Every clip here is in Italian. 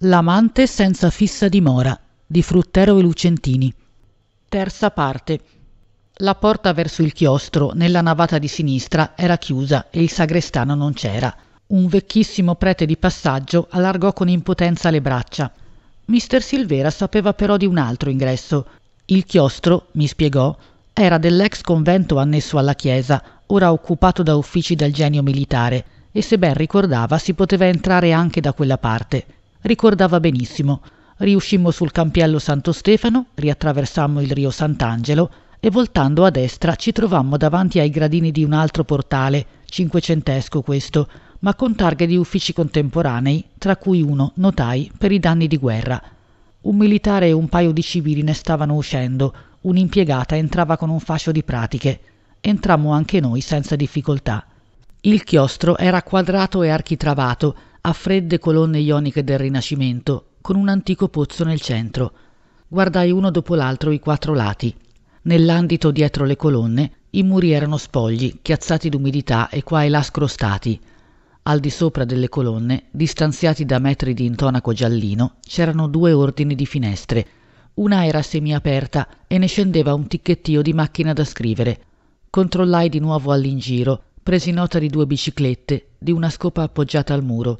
L'amante senza fissa dimora di Fruttero e Lucentini. Terza parte. La porta verso il chiostro, nella navata di sinistra, era chiusa e il sagrestano non c'era. Un vecchissimo prete di passaggio allargò con impotenza le braccia. Mister Silvera sapeva però di un altro ingresso. Il chiostro, mi spiegò, era dell'ex convento annesso alla chiesa, ora occupato da uffici del genio militare, e se ben ricordava si poteva entrare anche da quella parte ricordava benissimo. Riuscimmo sul campiello Santo Stefano, riattraversammo il rio Sant'Angelo e voltando a destra ci trovammo davanti ai gradini di un altro portale, cinquecentesco questo, ma con targhe di uffici contemporanei, tra cui uno, notai, per i danni di guerra. Un militare e un paio di civili ne stavano uscendo, un'impiegata entrava con un fascio di pratiche. Entrammo anche noi senza difficoltà. Il chiostro era quadrato e architravato, a fredde colonne ioniche del Rinascimento, con un antico pozzo nel centro. Guardai uno dopo l'altro i quattro lati. Nell'andito dietro le colonne i muri erano spogli, chiazzati d'umidità e qua e là scrostati. Al di sopra delle colonne, distanziati da metri di intonaco giallino, c'erano due ordini di finestre. Una era semiaperta e ne scendeva un ticchettio di macchina da scrivere. Controllai di nuovo all'ingiro, presi nota di due biciclette, di una scopa appoggiata al muro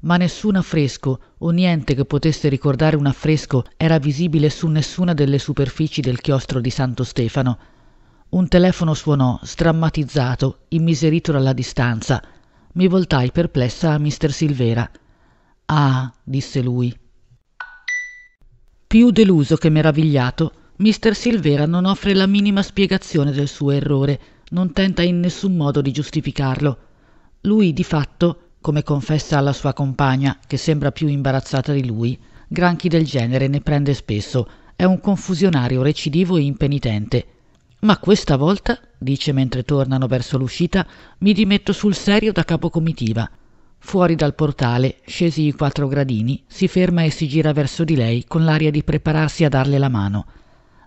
ma nessun affresco o niente che potesse ricordare un affresco era visibile su nessuna delle superfici del chiostro di santo stefano un telefono suonò strammatizzato immiserito dalla distanza mi voltai perplessa a mister silvera ah disse lui più deluso che meravigliato mister silvera non offre la minima spiegazione del suo errore non tenta in nessun modo di giustificarlo lui di fatto come confessa alla sua compagna, che sembra più imbarazzata di lui, granchi del genere ne prende spesso, è un confusionario recidivo e impenitente. Ma questa volta, dice mentre tornano verso l'uscita, mi dimetto sul serio da capo comitiva. Fuori dal portale, scesi i quattro gradini, si ferma e si gira verso di lei con l'aria di prepararsi a darle la mano.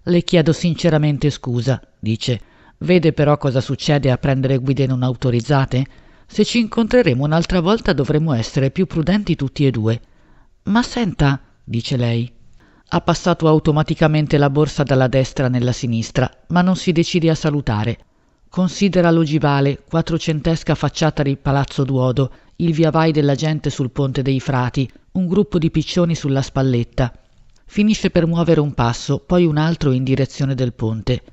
Le chiedo sinceramente scusa, dice. Vede però cosa succede a prendere guide non autorizzate? Se ci incontreremo un'altra volta dovremo essere più prudenti tutti e due. Ma senta, dice lei. Ha passato automaticamente la borsa dalla destra nella sinistra, ma non si decide a salutare. Considera l'ogivale, quattrocentesca facciata di Palazzo Duodo, il via vai della gente sul ponte dei frati, un gruppo di piccioni sulla spalletta. Finisce per muovere un passo, poi un altro in direzione del ponte.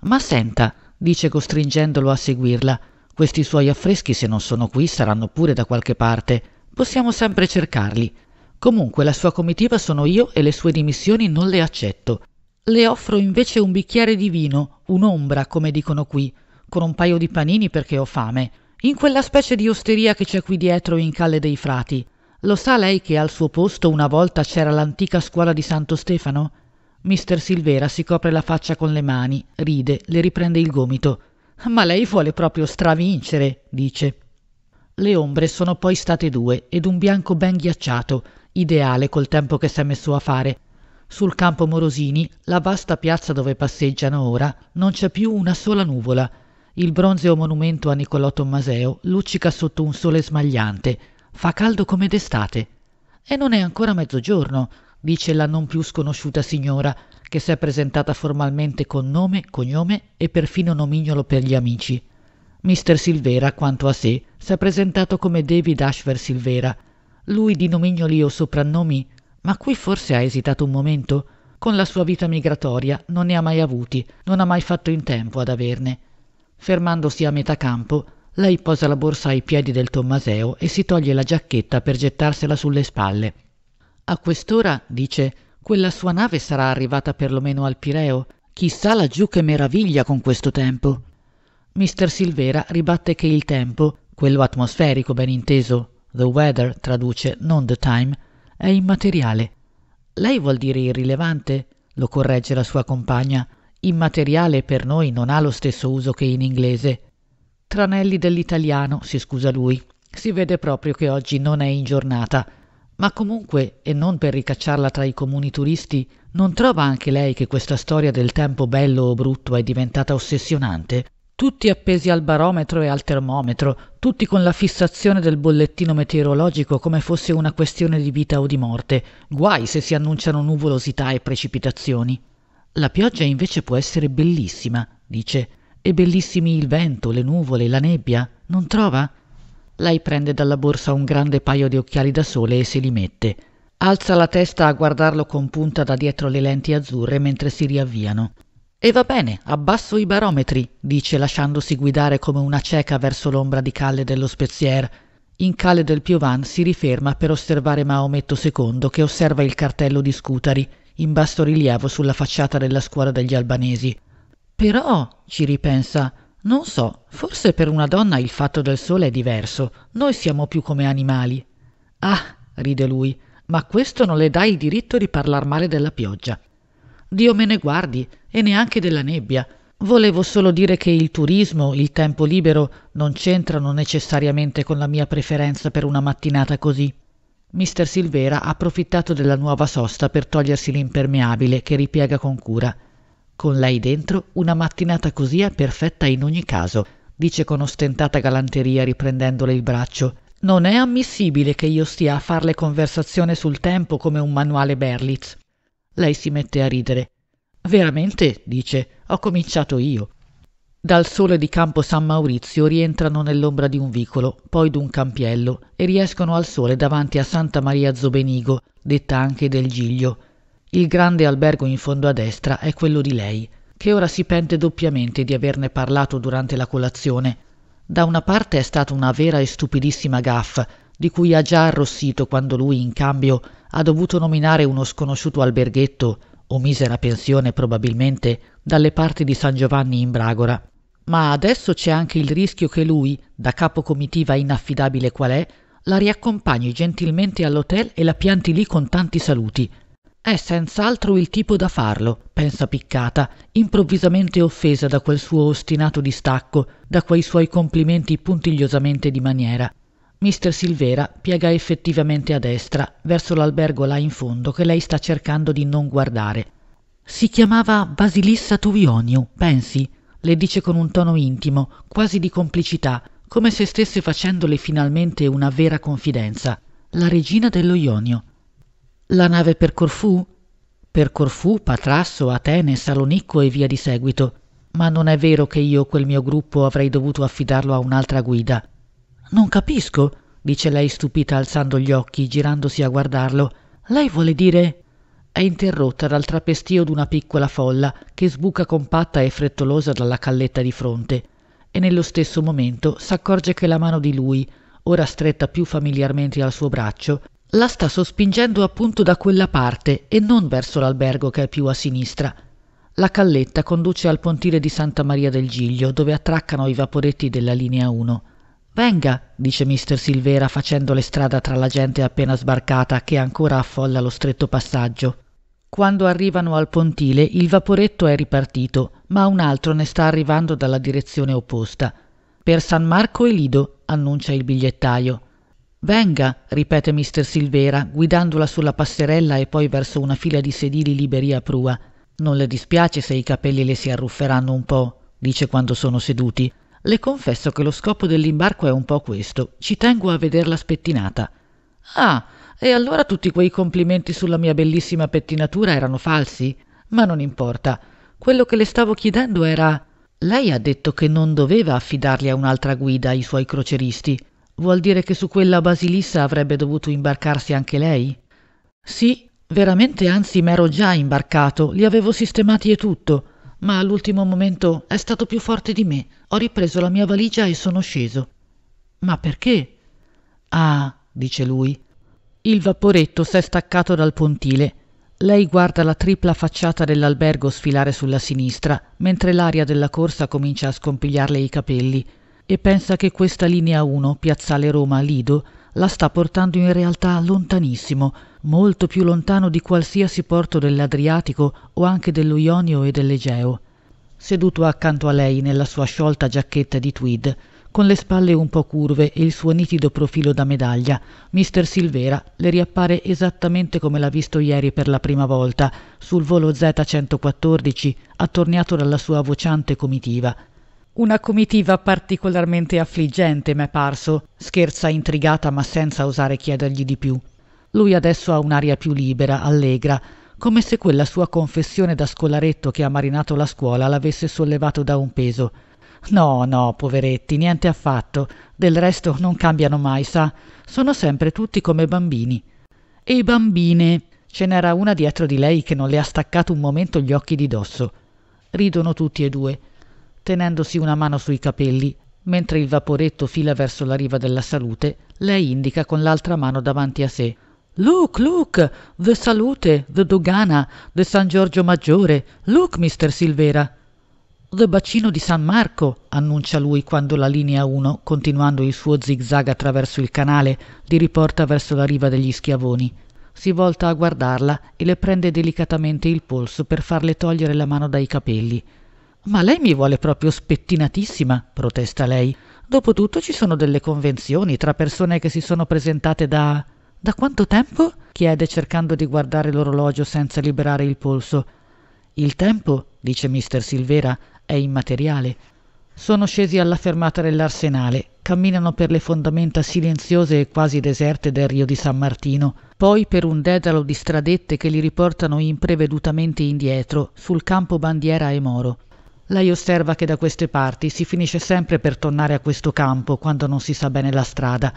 Ma senta, dice costringendolo a seguirla, questi suoi affreschi se non sono qui saranno pure da qualche parte possiamo sempre cercarli comunque la sua comitiva sono io e le sue dimissioni non le accetto le offro invece un bicchiere di vino un'ombra come dicono qui con un paio di panini perché ho fame in quella specie di osteria che c'è qui dietro in Calle dei Frati. Lo sa lei che al suo posto una volta c'era l'antica scuola di Santo Stefano? Mister Silvera si copre la faccia con le mani, ride, le riprende il gomito. Ma lei vuole proprio stravincere, dice. Le ombre sono poi state due ed un bianco ben ghiacciato, ideale col tempo che s'è messo a fare. Sul campo Morosini, la vasta piazza dove passeggiano ora, non c'è più una sola nuvola. Il bronzeo monumento a Niccolò Tommaseo luccica sotto un sole smagliante. Fa caldo come d'estate. E non è ancora mezzogiorno, dice la non più sconosciuta signora, che s'è presentata formalmente con nome, cognome e perfino nomignolo per gli amici. Mr. Silvera, quanto a sé, s'è presentato come David Ashver Silvera. Lui di nomignoli o soprannomi, ma qui forse ha esitato un momento. Con la sua vita migratoria non ne ha mai avuti, non ha mai fatto in tempo ad averne. Fermandosi a metà campo, lei posa la borsa ai piedi del Tommaseo e si toglie la giacchetta per gettarsela sulle spalle. A quest'ora, dice, quella sua nave sarà arrivata perlomeno al Pireo. Chissà laggiù che meraviglia con questo tempo. Mister Silvera ribatte che il tempo, quello atmosferico ben inteso, the weather traduce non the time, è immateriale. Lei vuol dire irrilevante? lo corregge la sua compagna. Immateriale per noi non ha lo stesso uso che in inglese. Tranelli dell'italiano, si scusa lui. Si vede proprio che oggi non è in giornata ma comunque e non per ricacciarla tra i comuni turisti non trova anche lei che questa storia del tempo bello o brutto è diventata ossessionante tutti appesi al barometro e al termometro tutti con la fissazione del bollettino meteorologico come fosse una questione di vita o di morte guai se si annunciano nuvolosità e precipitazioni la pioggia invece può essere bellissima dice e bellissimi il vento le nuvole la nebbia non trova lei prende dalla borsa un grande paio di occhiali da sole e se li mette. Alza la testa a guardarlo con punta da dietro le lenti azzurre mentre si riavviano. E va bene, abbasso i barometri, dice lasciandosi guidare come una cieca verso l'ombra di Calle dello Spezier. In Calle del Piovan si riferma per osservare Maometto II che osserva il cartello di Scutari, in bassorilievo sulla facciata della scuola degli albanesi. Però, ci ripensa, non so forse per una donna il fatto del sole è diverso noi siamo più come animali ah ride lui ma questo non le dà il diritto di parlar male della pioggia dio me ne guardi e neanche della nebbia volevo solo dire che il turismo il tempo libero non c'entrano necessariamente con la mia preferenza per una mattinata così. mister silvera ha approfittato della nuova sosta per togliersi l'impermeabile che ripiega con cura con lei dentro, una mattinata così è perfetta in ogni caso, dice con ostentata galanteria riprendendole il braccio. Non è ammissibile che io stia a farle conversazione sul tempo come un manuale Berlitz. Lei si mette a ridere. Veramente, dice, ho cominciato io. Dal sole di Campo San Maurizio rientrano nell'ombra di un vicolo, poi d'un campiello, e riescono al sole davanti a Santa Maria Zobenigo, detta anche del Giglio, il grande albergo in fondo a destra è quello di lei, che ora si pente doppiamente di averne parlato durante la colazione. Da una parte è stata una vera e stupidissima gaffa, di cui ha già arrossito quando lui, in cambio, ha dovuto nominare uno sconosciuto alberghetto, o misera pensione probabilmente, dalle parti di San Giovanni in Bragora. Ma adesso c'è anche il rischio che lui, da capo comitiva inaffidabile qual è, la riaccompagni gentilmente all'hotel e la pianti lì con tanti saluti è senz'altro il tipo da farlo pensa piccata improvvisamente offesa da quel suo ostinato distacco da quei suoi complimenti puntigliosamente di maniera mister silvera piega effettivamente a destra verso l'albergo là in fondo che lei sta cercando di non guardare si chiamava basilissa tuvioniu pensi le dice con un tono intimo quasi di complicità come se stesse facendole finalmente una vera confidenza la regina dello jonio la nave per Corfù? Per Corfù, Patrasso, Atene, Salonicco e via di seguito. Ma non è vero che io quel mio gruppo avrei dovuto affidarlo a un'altra guida. Non capisco, dice lei stupita alzando gli occhi, girandosi a guardarlo. Lei vuole dire... È interrotta dal trapestio d'una piccola folla che sbuca compatta e frettolosa dalla calletta di fronte e nello stesso momento s'accorge che la mano di lui, ora stretta più familiarmente al suo braccio, la sta sospingendo appunto da quella parte e non verso l'albergo che è più a sinistra. La calletta conduce al pontile di Santa Maria del Giglio, dove attraccano i vaporetti della linea 1. Venga, dice Mr. Silvera facendo le strada tra la gente appena sbarcata che ancora affolla lo stretto passaggio. Quando arrivano al pontile il vaporetto è ripartito, ma un altro ne sta arrivando dalla direzione opposta. Per San Marco e Lido, annuncia il bigliettaio venga ripete mr silvera guidandola sulla passerella e poi verso una fila di sedili liberi a prua non le dispiace se i capelli le si arrufferanno un po dice quando sono seduti le confesso che lo scopo dell'imbarco è un po questo ci tengo a vederla spettinata ah e allora tutti quei complimenti sulla mia bellissima pettinatura erano falsi ma non importa quello che le stavo chiedendo era lei ha detto che non doveva affidarli a un'altra guida i suoi croceristi vuol dire che su quella basilissa avrebbe dovuto imbarcarsi anche lei sì veramente anzi m'ero già imbarcato li avevo sistemati e tutto ma all'ultimo momento è stato più forte di me ho ripreso la mia valigia e sono sceso ma perché ah dice lui il vaporetto s'è staccato dal pontile lei guarda la tripla facciata dell'albergo sfilare sulla sinistra mentre l'aria della corsa comincia a scompigliarle i capelli e pensa che questa linea 1, Piazzale Roma Lido, la sta portando in realtà lontanissimo, molto più lontano di qualsiasi porto dell'Adriatico o anche dello Ionio e dell'Egeo. Seduto accanto a lei nella sua sciolta giacchetta di tweed, con le spalle un po' curve e il suo nitido profilo da medaglia, Mr. Silvera le riappare esattamente come l'ha visto ieri per la prima volta, sul volo Z114, attorniato dalla sua vociante comitiva. Una comitiva particolarmente affliggente, m'è parso, scherza intrigata ma senza osare chiedergli di più. Lui adesso ha un'aria più libera, allegra, come se quella sua confessione da scolaretto che ha marinato la scuola l'avesse sollevato da un peso. No, no, poveretti, niente affatto. Del resto non cambiano mai, sa. Sono sempre tutti come bambini. E bambine. Ce n'era una dietro di lei che non le ha staccato un momento gli occhi di dosso. Ridono tutti e due tenendosi una mano sui capelli, mentre il vaporetto fila verso la riva della salute, lei indica con l'altra mano davanti a sé. Look, look, the salute, the dogana, the San Giorgio Maggiore, look, mister Silvera. The bacino di San Marco, annuncia lui quando la linea 1, continuando il suo zigzag attraverso il canale, li riporta verso la riva degli schiavoni. Si volta a guardarla e le prende delicatamente il polso per farle togliere la mano dai capelli. Ma lei mi vuole proprio spettinatissima, protesta lei. Dopotutto ci sono delle convenzioni tra persone che si sono presentate da... Da quanto tempo? chiede cercando di guardare l'orologio senza liberare il polso. Il tempo, dice mister Silvera, è immateriale. Sono scesi alla fermata dell'arsenale, camminano per le fondamenta silenziose e quasi deserte del Rio di San Martino, poi per un dedalo di stradette che li riportano imprevedutamente indietro, sul campo bandiera e moro. Lei osserva che da queste parti si finisce sempre per tornare a questo campo quando non si sa bene la strada.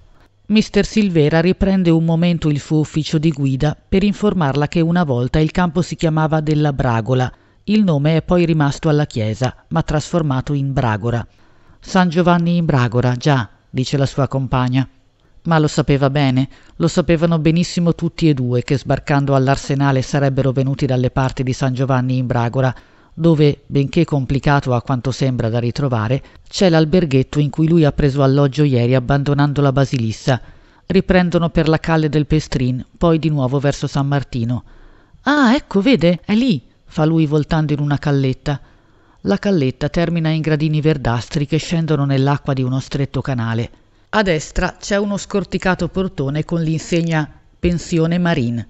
Mister Silvera riprende un momento il suo ufficio di guida per informarla che una volta il campo si chiamava della Bragola. Il nome è poi rimasto alla chiesa, ma trasformato in Bragora. San Giovanni in Bragora, già, dice la sua compagna. Ma lo sapeva bene, lo sapevano benissimo tutti e due che sbarcando all'arsenale sarebbero venuti dalle parti di San Giovanni in Bragora dove, benché complicato a quanto sembra da ritrovare, c'è l'alberghetto in cui lui ha preso alloggio ieri abbandonando la Basilissa. Riprendono per la calle del Pestrin, poi di nuovo verso San Martino. Ah, ecco, vede, è lì, fa lui voltando in una calletta. La calletta termina in gradini verdastri che scendono nell'acqua di uno stretto canale. A destra c'è uno scorticato portone con l'insegna Pensione Marine.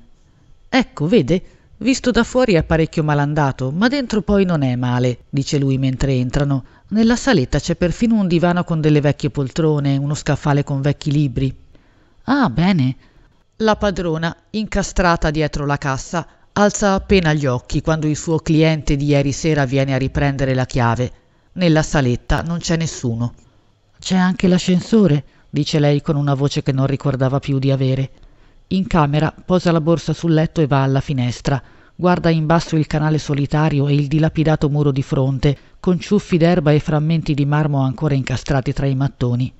Ecco, vede, Visto da fuori è parecchio malandato, ma dentro poi non è male, dice lui mentre entrano. Nella saletta c'è perfino un divano con delle vecchie poltrone, uno scaffale con vecchi libri. Ah, bene. La padrona, incastrata dietro la cassa, alza appena gli occhi quando il suo cliente di ieri sera viene a riprendere la chiave. Nella saletta non c'è nessuno. C'è anche l'ascensore, dice lei con una voce che non ricordava più di avere in camera posa la borsa sul letto e va alla finestra guarda in basso il canale solitario e il dilapidato muro di fronte con ciuffi d'erba e frammenti di marmo ancora incastrati tra i mattoni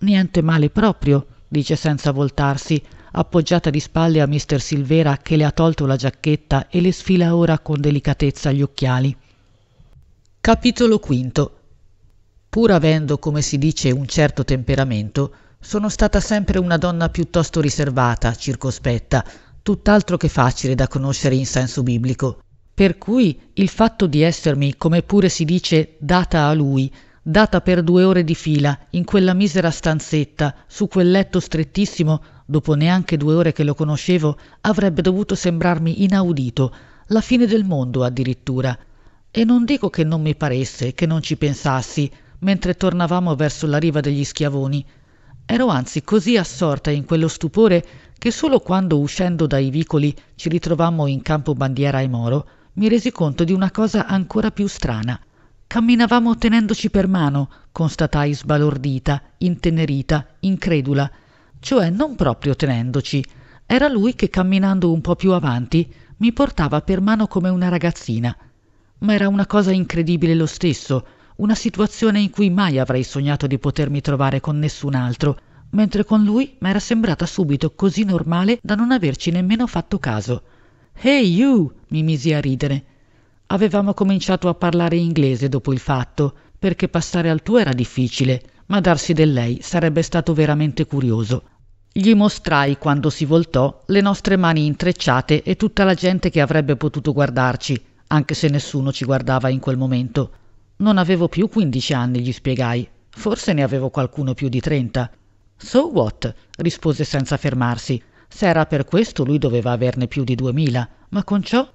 niente male proprio dice senza voltarsi appoggiata di spalle a mister silvera che le ha tolto la giacchetta e le sfila ora con delicatezza gli occhiali capitolo quinto pur avendo come si dice un certo temperamento sono stata sempre una donna piuttosto riservata circospetta tutt'altro che facile da conoscere in senso biblico per cui il fatto di essermi come pure si dice data a lui data per due ore di fila in quella misera stanzetta su quel letto strettissimo dopo neanche due ore che lo conoscevo avrebbe dovuto sembrarmi inaudito la fine del mondo addirittura e non dico che non mi paresse che non ci pensassi mentre tornavamo verso la riva degli schiavoni ero anzi così assorta in quello stupore che solo quando uscendo dai vicoli ci ritrovammo in campo bandiera e moro mi resi conto di una cosa ancora più strana camminavamo tenendoci per mano constatai sbalordita intenerita incredula cioè non proprio tenendoci era lui che camminando un po più avanti mi portava per mano come una ragazzina ma era una cosa incredibile lo stesso una situazione in cui mai avrei sognato di potermi trovare con nessun altro, mentre con lui m'era sembrata subito così normale da non averci nemmeno fatto caso. Hey you! mi misi a ridere. Avevamo cominciato a parlare inglese dopo il fatto, perché passare al tuo era difficile, ma darsi del lei sarebbe stato veramente curioso. Gli mostrai, quando si voltò, le nostre mani intrecciate e tutta la gente che avrebbe potuto guardarci, anche se nessuno ci guardava in quel momento non avevo più quindici anni gli spiegai forse ne avevo qualcuno più di trenta so what rispose senza fermarsi se era per questo lui doveva averne più di duemila ma con ciò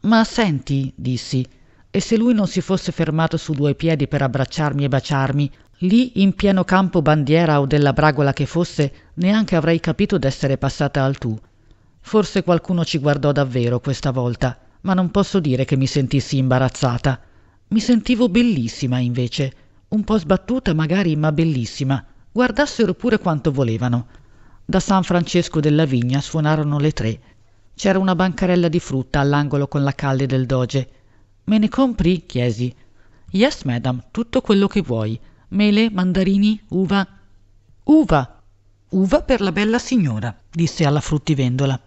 ma senti dissi e se lui non si fosse fermato su due piedi per abbracciarmi e baciarmi lì in pieno campo bandiera o della bragola che fosse neanche avrei capito d'essere passata al tu forse qualcuno ci guardò davvero questa volta ma non posso dire che mi sentissi imbarazzata mi sentivo bellissima invece un po sbattuta magari ma bellissima guardassero pure quanto volevano da san francesco della vigna suonarono le tre c'era una bancarella di frutta all'angolo con la calle del doge me ne compri chiesi yes madam tutto quello che vuoi mele mandarini uva uva uva per la bella signora disse alla fruttivendola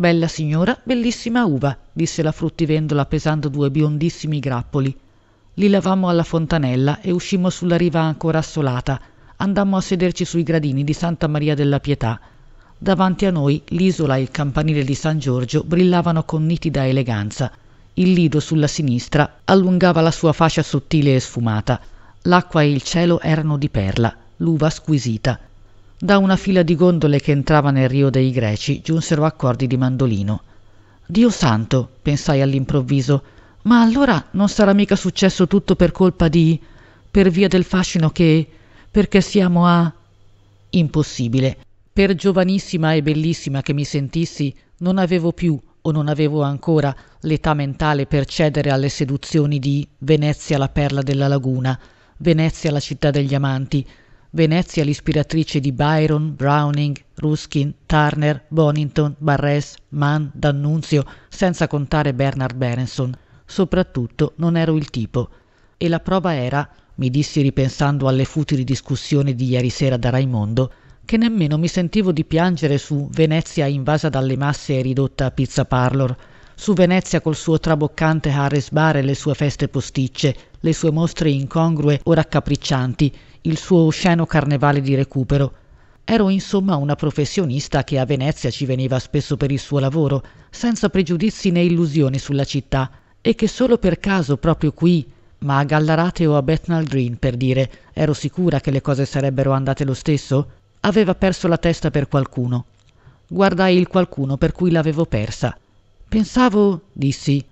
bella signora bellissima uva disse la fruttivendola pesando due biondissimi grappoli Li lavammo alla fontanella e uscimmo sulla riva ancora assolata andammo a sederci sui gradini di santa maria della pietà davanti a noi l'isola e il campanile di san giorgio brillavano con nitida eleganza il lido sulla sinistra allungava la sua fascia sottile e sfumata l'acqua e il cielo erano di perla l'uva squisita da una fila di gondole che entrava nel rio dei greci giunsero accordi di mandolino dio santo pensai all'improvviso ma allora non sarà mica successo tutto per colpa di per via del fascino che perché siamo a impossibile per giovanissima e bellissima che mi sentissi non avevo più o non avevo ancora l'età mentale per cedere alle seduzioni di Venezia la perla della laguna Venezia la città degli amanti Venezia l'ispiratrice di Byron, Browning, Ruskin, Turner, Bonington, Barres, Mann, D'Annunzio, senza contare Bernard Berenson. Soprattutto non ero il tipo. E la prova era, mi dissi ripensando alle futili discussioni di ieri sera da Raimondo, che nemmeno mi sentivo di piangere su Venezia invasa dalle masse e ridotta a pizza parlor, su Venezia col suo traboccante Harris Bar e le sue feste posticce, le sue mostre incongrue o raccapriccianti, il suo osceno carnevale di recupero. Ero insomma una professionista che a Venezia ci veniva spesso per il suo lavoro, senza pregiudizi né illusioni sulla città, e che solo per caso proprio qui, ma a Gallarate o a Bethnal Green per dire, ero sicura che le cose sarebbero andate lo stesso, aveva perso la testa per qualcuno. Guardai il qualcuno per cui l'avevo persa. Pensavo, dissi,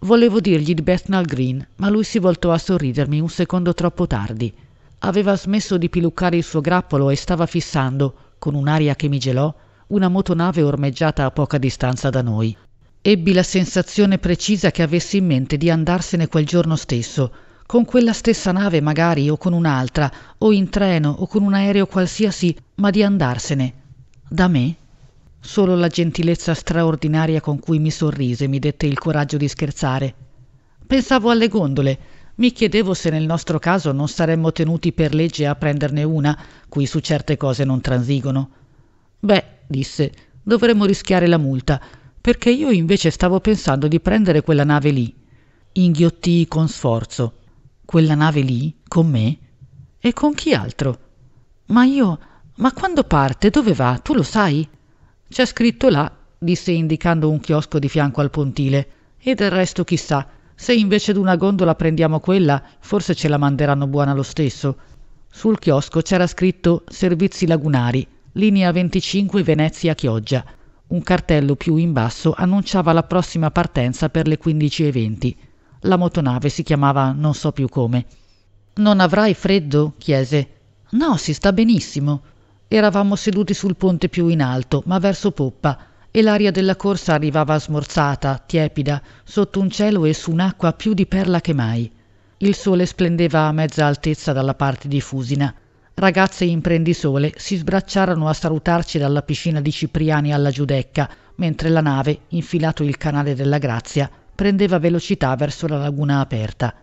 volevo dirgli di Bethnal Green, ma lui si voltò a sorridermi un secondo troppo tardi aveva smesso di piluccare il suo grappolo e stava fissando con un'aria che mi gelò una motonave ormeggiata a poca distanza da noi ebbi la sensazione precisa che avessi in mente di andarsene quel giorno stesso con quella stessa nave magari o con un'altra o in treno o con un aereo qualsiasi ma di andarsene da me solo la gentilezza straordinaria con cui mi sorrise mi dette il coraggio di scherzare pensavo alle gondole mi chiedevo se nel nostro caso non saremmo tenuti per legge a prenderne una, cui su certe cose non transigono. Beh, disse, dovremmo rischiare la multa, perché io invece stavo pensando di prendere quella nave lì. Inghiottii con sforzo. Quella nave lì? Con me? E con chi altro? Ma io. Ma quando parte? Dove va? Tu lo sai? C'è scritto là, disse indicando un chiosco di fianco al pontile. E del resto chissà. Se invece d'una gondola prendiamo quella, forse ce la manderanno buona lo stesso. Sul chiosco c'era scritto Servizi lagunari, linea 25 Venezia-Chioggia. Un cartello più in basso annunciava la prossima partenza per le 15.20. La motonave si chiamava non so più come. Non avrai freddo? chiese. No, si sta benissimo. Eravamo seduti sul ponte più in alto, ma verso poppa e l'aria della corsa arrivava smorzata tiepida sotto un cielo e su un'acqua più di perla che mai il sole splendeva a mezza altezza dalla parte di fusina ragazze in prendisole si sbracciarono a salutarci dalla piscina di cipriani alla giudecca mentre la nave infilato il canale della grazia prendeva velocità verso la laguna aperta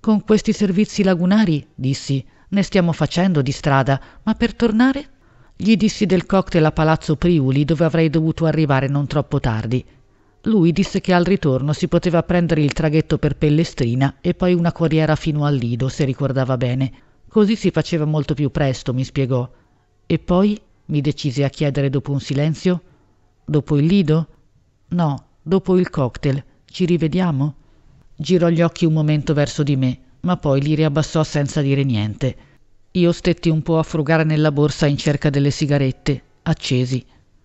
con questi servizi lagunari dissi ne stiamo facendo di strada ma per tornare gli dissi del cocktail a Palazzo Priuli dove avrei dovuto arrivare non troppo tardi. Lui disse che al ritorno si poteva prendere il traghetto per Pellestrina e poi una corriera fino al Lido, se ricordava bene. Così si faceva molto più presto, mi spiegò. E poi? mi decise a chiedere dopo un silenzio. Dopo il Lido? No, dopo il cocktail. Ci rivediamo? Girò gli occhi un momento verso di me, ma poi li riabbassò senza dire niente. Io stetti un po' a frugare nella borsa in cerca delle sigarette, accesi.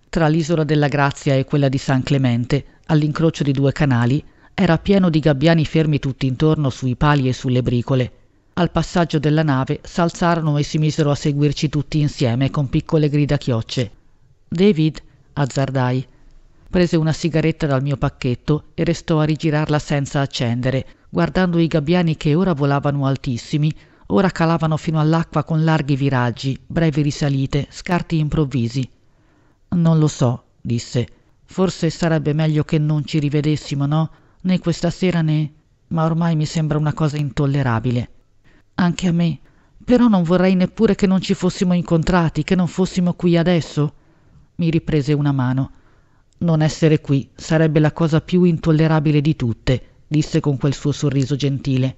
Tra l'isola della Grazia e quella di San Clemente, all'incrocio di due canali, era pieno di gabbiani fermi tutt'intorno sui pali e sulle bricole. Al passaggio della nave s'alzarono e si misero a seguirci tutti insieme con piccole grida chiocce. David, azzardai, prese una sigaretta dal mio pacchetto e restò a rigirarla senza accendere, guardando i gabbiani che ora volavano altissimi, ora calavano fino all'acqua con larghi viraggi, brevi risalite, scarti improvvisi. Non lo so, disse. Forse sarebbe meglio che non ci rivedessimo, no? Né questa sera né... Ma ormai mi sembra una cosa intollerabile. Anche a me. Però non vorrei neppure che non ci fossimo incontrati, che non fossimo qui adesso. Mi riprese una mano. Non essere qui sarebbe la cosa più intollerabile di tutte, disse con quel suo sorriso gentile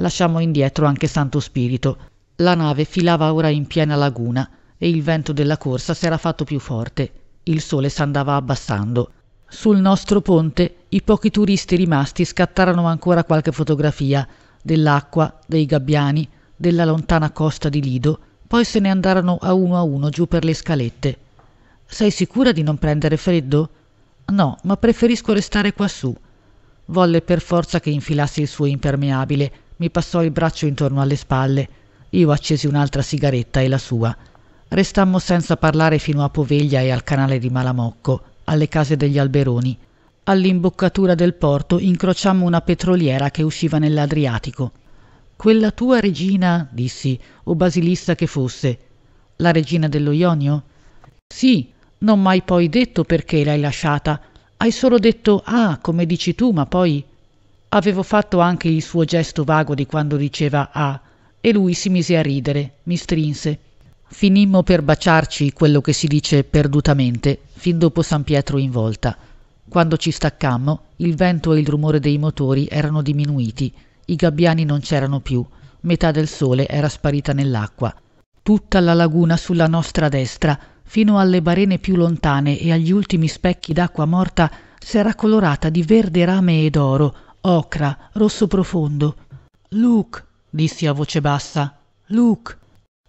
lasciammo indietro anche santo spirito la nave filava ora in piena laguna e il vento della corsa si era fatto più forte il sole s'andava abbassando sul nostro ponte i pochi turisti rimasti scattarono ancora qualche fotografia dell'acqua dei gabbiani della lontana costa di lido poi se ne andarono a uno a uno giù per le scalette sei sicura di non prendere freddo no ma preferisco restare quassù volle per forza che infilassi il suo impermeabile mi passò il braccio intorno alle spalle. Io accesi un'altra sigaretta e la sua. Restammo senza parlare fino a Poveglia e al canale di Malamocco, alle case degli alberoni. All'imboccatura del porto incrociammo una petroliera che usciva nell'Adriatico. Quella tua regina, dissi, o basilista che fosse. La regina dello Ionio? Sì, non m'hai poi detto perché l'hai lasciata. Hai solo detto ah, come dici tu, ma poi Avevo fatto anche il suo gesto vago di quando diceva ah, e lui si mise a ridere, mi strinse. Finimmo per baciarci quello che si dice perdutamente, fin dopo San Pietro in volta. Quando ci staccammo, il vento e il rumore dei motori erano diminuiti, i gabbiani non c'erano più, metà del sole era sparita nell'acqua. Tutta la laguna sulla nostra destra, fino alle barene più lontane e agli ultimi specchi d'acqua morta, s'era colorata di verde rame ed oro, ocra rosso profondo luke dissi a voce bassa luke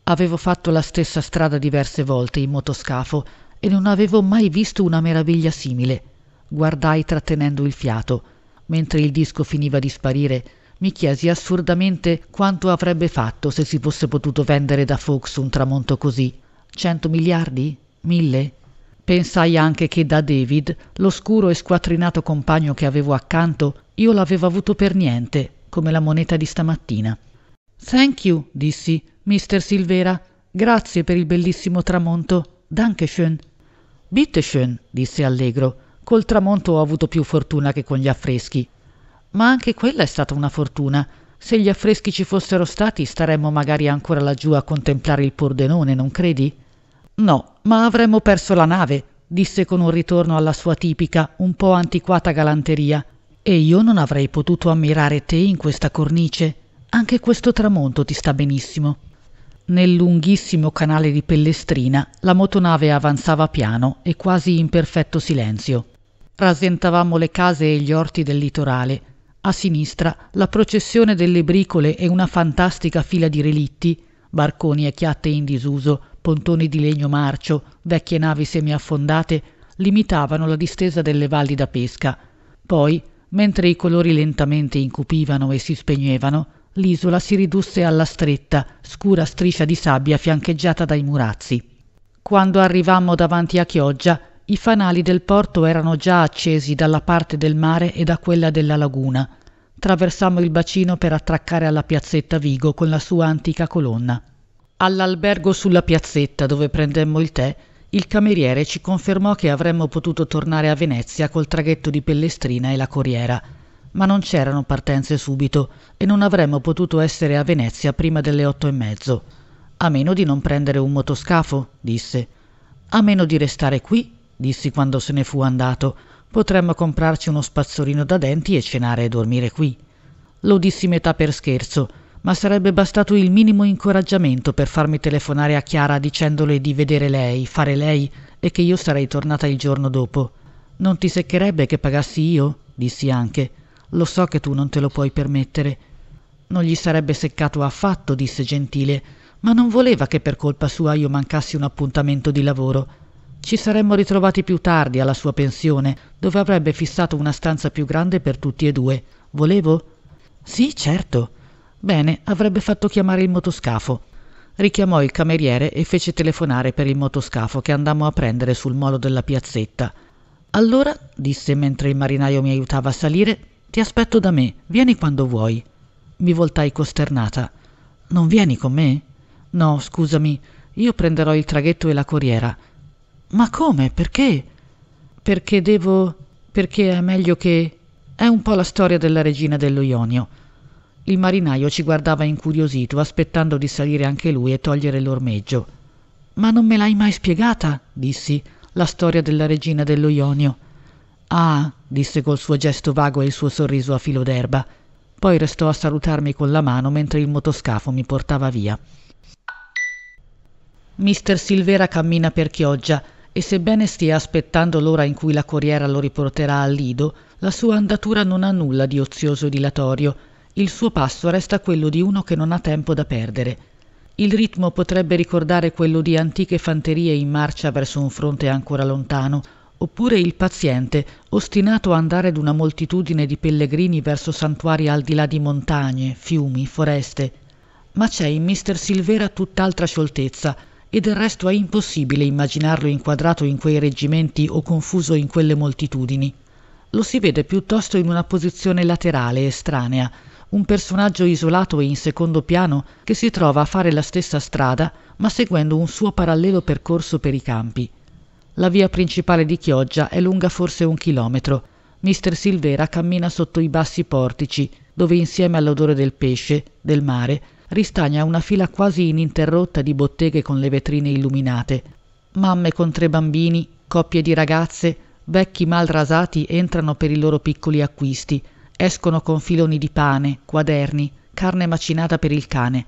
avevo fatto la stessa strada diverse volte in motoscafo e non avevo mai visto una meraviglia simile guardai trattenendo il fiato mentre il disco finiva di sparire mi chiesi assurdamente quanto avrebbe fatto se si fosse potuto vendere da fox un tramonto così cento miliardi mille Pensai anche che da David, l'oscuro e squattrinato compagno che avevo accanto, io l'avevo avuto per niente, come la moneta di stamattina. Thank you, dissi, Mister Silvera. Grazie per il bellissimo tramonto. Dankeschön. schön, disse allegro. Col tramonto ho avuto più fortuna che con gli affreschi. Ma anche quella è stata una fortuna. Se gli affreschi ci fossero stati, staremmo magari ancora laggiù a contemplare il Pordenone, non credi? no ma avremmo perso la nave disse con un ritorno alla sua tipica un po antiquata galanteria e io non avrei potuto ammirare te in questa cornice anche questo tramonto ti sta benissimo nel lunghissimo canale di pellestrina la motonave avanzava piano e quasi in perfetto silenzio rasentavamo le case e gli orti del litorale a sinistra la processione delle bricole e una fantastica fila di relitti barconi e chiatte in disuso pontoni di legno marcio, vecchie navi semiaffondate limitavano la distesa delle valli da pesca. Poi, mentre i colori lentamente incupivano e si spegnevano, l'isola si ridusse alla stretta, scura striscia di sabbia fiancheggiata dai murazzi. Quando arrivammo davanti a Chioggia, i fanali del porto erano già accesi dalla parte del mare e da quella della laguna. Traversammo il bacino per attraccare alla piazzetta Vigo con la sua antica colonna. All'albergo sulla piazzetta dove prendemmo il tè, il cameriere ci confermò che avremmo potuto tornare a Venezia col traghetto di Pellestrina e la Corriera, ma non c'erano partenze subito e non avremmo potuto essere a Venezia prima delle otto e mezzo. A meno di non prendere un motoscafo, disse. A meno di restare qui, dissi quando se ne fu andato, potremmo comprarci uno spazzolino da denti e cenare e dormire qui. Lo dissi metà per scherzo, ma sarebbe bastato il minimo incoraggiamento per farmi telefonare a Chiara dicendole di vedere lei, fare lei e che io sarei tornata il giorno dopo. Non ti seccherebbe che pagassi io? dissi anche. Lo so che tu non te lo puoi permettere. Non gli sarebbe seccato affatto, disse Gentile, ma non voleva che per colpa sua io mancassi un appuntamento di lavoro. Ci saremmo ritrovati più tardi alla sua pensione, dove avrebbe fissato una stanza più grande per tutti e due. Volevo? Sì, certo. Bene, avrebbe fatto chiamare il motoscafo. Richiamò il cameriere e fece telefonare per il motoscafo che andammo a prendere sul molo della piazzetta. Allora, disse mentre il marinaio mi aiutava a salire, ti aspetto da me, vieni quando vuoi. Mi voltai costernata. Non vieni con me? No, scusami, io prenderò il traghetto e la corriera. Ma come? Perché? Perché devo... perché è meglio che... È un po' la storia della regina dello Ionio. Il marinaio ci guardava incuriosito, aspettando di salire anche lui e togliere l'ormeggio. Ma non me l'hai mai spiegata, dissi, la storia della regina dello Ionio. Ah, disse col suo gesto vago e il suo sorriso a filo d'erba. Poi restò a salutarmi con la mano mentre il motoscafo mi portava via. Mister Silvera cammina per Chioggia e sebbene stia aspettando l'ora in cui la corriera lo riporterà al Lido, la sua andatura non ha nulla di ozioso e dilatorio il suo passo resta quello di uno che non ha tempo da perdere. Il ritmo potrebbe ricordare quello di antiche fanterie in marcia verso un fronte ancora lontano, oppure il paziente, ostinato a andare d'una moltitudine di pellegrini verso santuari al di là di montagne, fiumi, foreste. Ma c'è in mister Silvera tutt'altra scioltezza, e del resto è impossibile immaginarlo inquadrato in quei reggimenti o confuso in quelle moltitudini. Lo si vede piuttosto in una posizione laterale, estranea, un personaggio isolato e in secondo piano che si trova a fare la stessa strada ma seguendo un suo parallelo percorso per i campi. La via principale di Chioggia è lunga forse un chilometro. Mister Silvera cammina sotto i bassi portici, dove insieme all'odore del pesce, del mare, ristagna una fila quasi ininterrotta di botteghe con le vetrine illuminate. Mamme con tre bambini, coppie di ragazze, vecchi mal rasati entrano per i loro piccoli acquisti, escono con filoni di pane quaderni carne macinata per il cane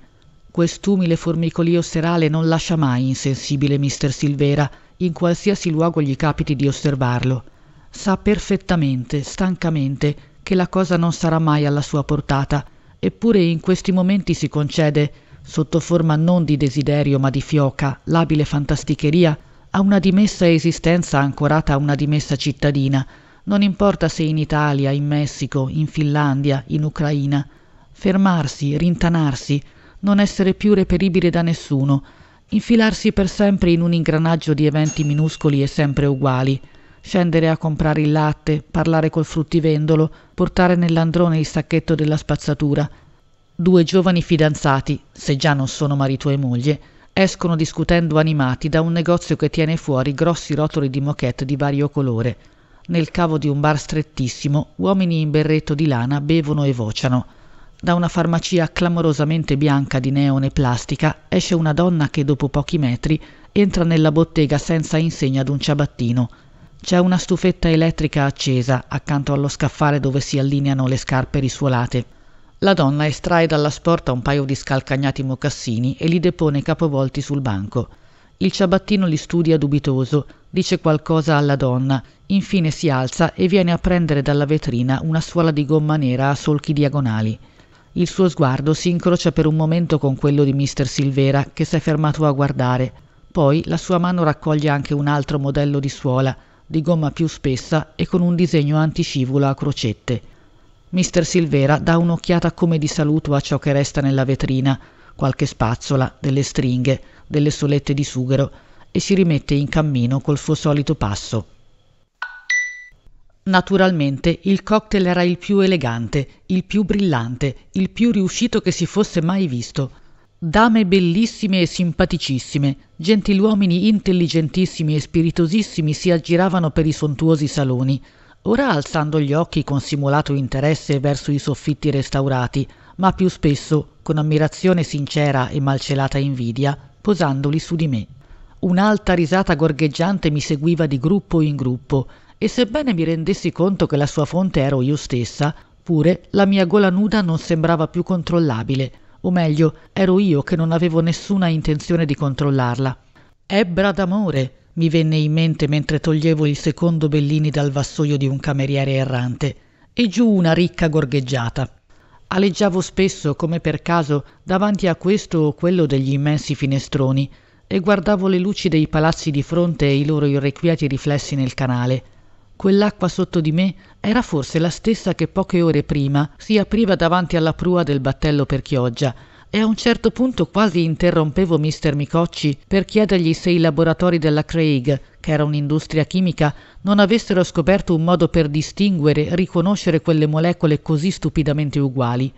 quest'umile formicolìo serale non lascia mai insensibile mister silvera in qualsiasi luogo gli capiti di osservarlo sa perfettamente stancamente che la cosa non sarà mai alla sua portata eppure in questi momenti si concede sotto forma non di desiderio ma di fioca labile fantasticheria a una dimessa esistenza ancorata a una dimessa cittadina non importa se in Italia, in Messico, in Finlandia, in Ucraina. Fermarsi, rintanarsi, non essere più reperibile da nessuno, infilarsi per sempre in un ingranaggio di eventi minuscoli e sempre uguali. Scendere a comprare il latte, parlare col fruttivendolo, portare nell'androne il sacchetto della spazzatura. Due giovani fidanzati, se già non sono marito e moglie, escono discutendo animati da un negozio che tiene fuori grossi rotoli di moquette di vario colore. Nel cavo di un bar strettissimo, uomini in berretto di lana bevono e vociano. Da una farmacia clamorosamente bianca di neone plastica esce una donna che dopo pochi metri entra nella bottega senza insegna d'un ciabattino. C'è una stufetta elettrica accesa accanto allo scaffale dove si allineano le scarpe risuolate. La donna estrae dalla sporta un paio di scalcagnati mocassini e li depone capovolti sul banco il ciabattino li studia dubitoso dice qualcosa alla donna infine si alza e viene a prendere dalla vetrina una suola di gomma nera a solchi diagonali il suo sguardo si incrocia per un momento con quello di Mr. silvera che s'è fermato a guardare poi la sua mano raccoglie anche un altro modello di suola di gomma più spessa e con un disegno antiscivola a crocette Mr. silvera dà un'occhiata come di saluto a ciò che resta nella vetrina qualche spazzola delle stringhe delle solette di sughero e si rimette in cammino col suo solito passo. Naturalmente il cocktail era il più elegante, il più brillante, il più riuscito che si fosse mai visto. Dame bellissime e simpaticissime, gentiluomini intelligentissimi e spiritosissimi si aggiravano per i sontuosi saloni, ora alzando gli occhi con simulato interesse verso i soffitti restaurati, ma più spesso, con ammirazione sincera e malcelata invidia, posandoli su di me. Un'alta risata gorgheggiante mi seguiva di gruppo in gruppo, e sebbene mi rendessi conto che la sua fonte ero io stessa, pure la mia gola nuda non sembrava più controllabile, o meglio, ero io che non avevo nessuna intenzione di controllarla. Ebbra d'amore, mi venne in mente mentre toglievo il secondo Bellini dal vassoio di un cameriere errante, e giù una ricca gorgheggiata aleggiavo spesso come per caso davanti a questo o quello degli immensi finestroni e guardavo le luci dei palazzi di fronte e i loro irrequieti riflessi nel canale quell'acqua sotto di me era forse la stessa che poche ore prima si apriva davanti alla prua del battello per chioggia e a un certo punto quasi interrompevo Mr. Micocci per chiedergli se i laboratori della Craig, che era un'industria chimica, non avessero scoperto un modo per distinguere, riconoscere quelle molecole così stupidamente uguali.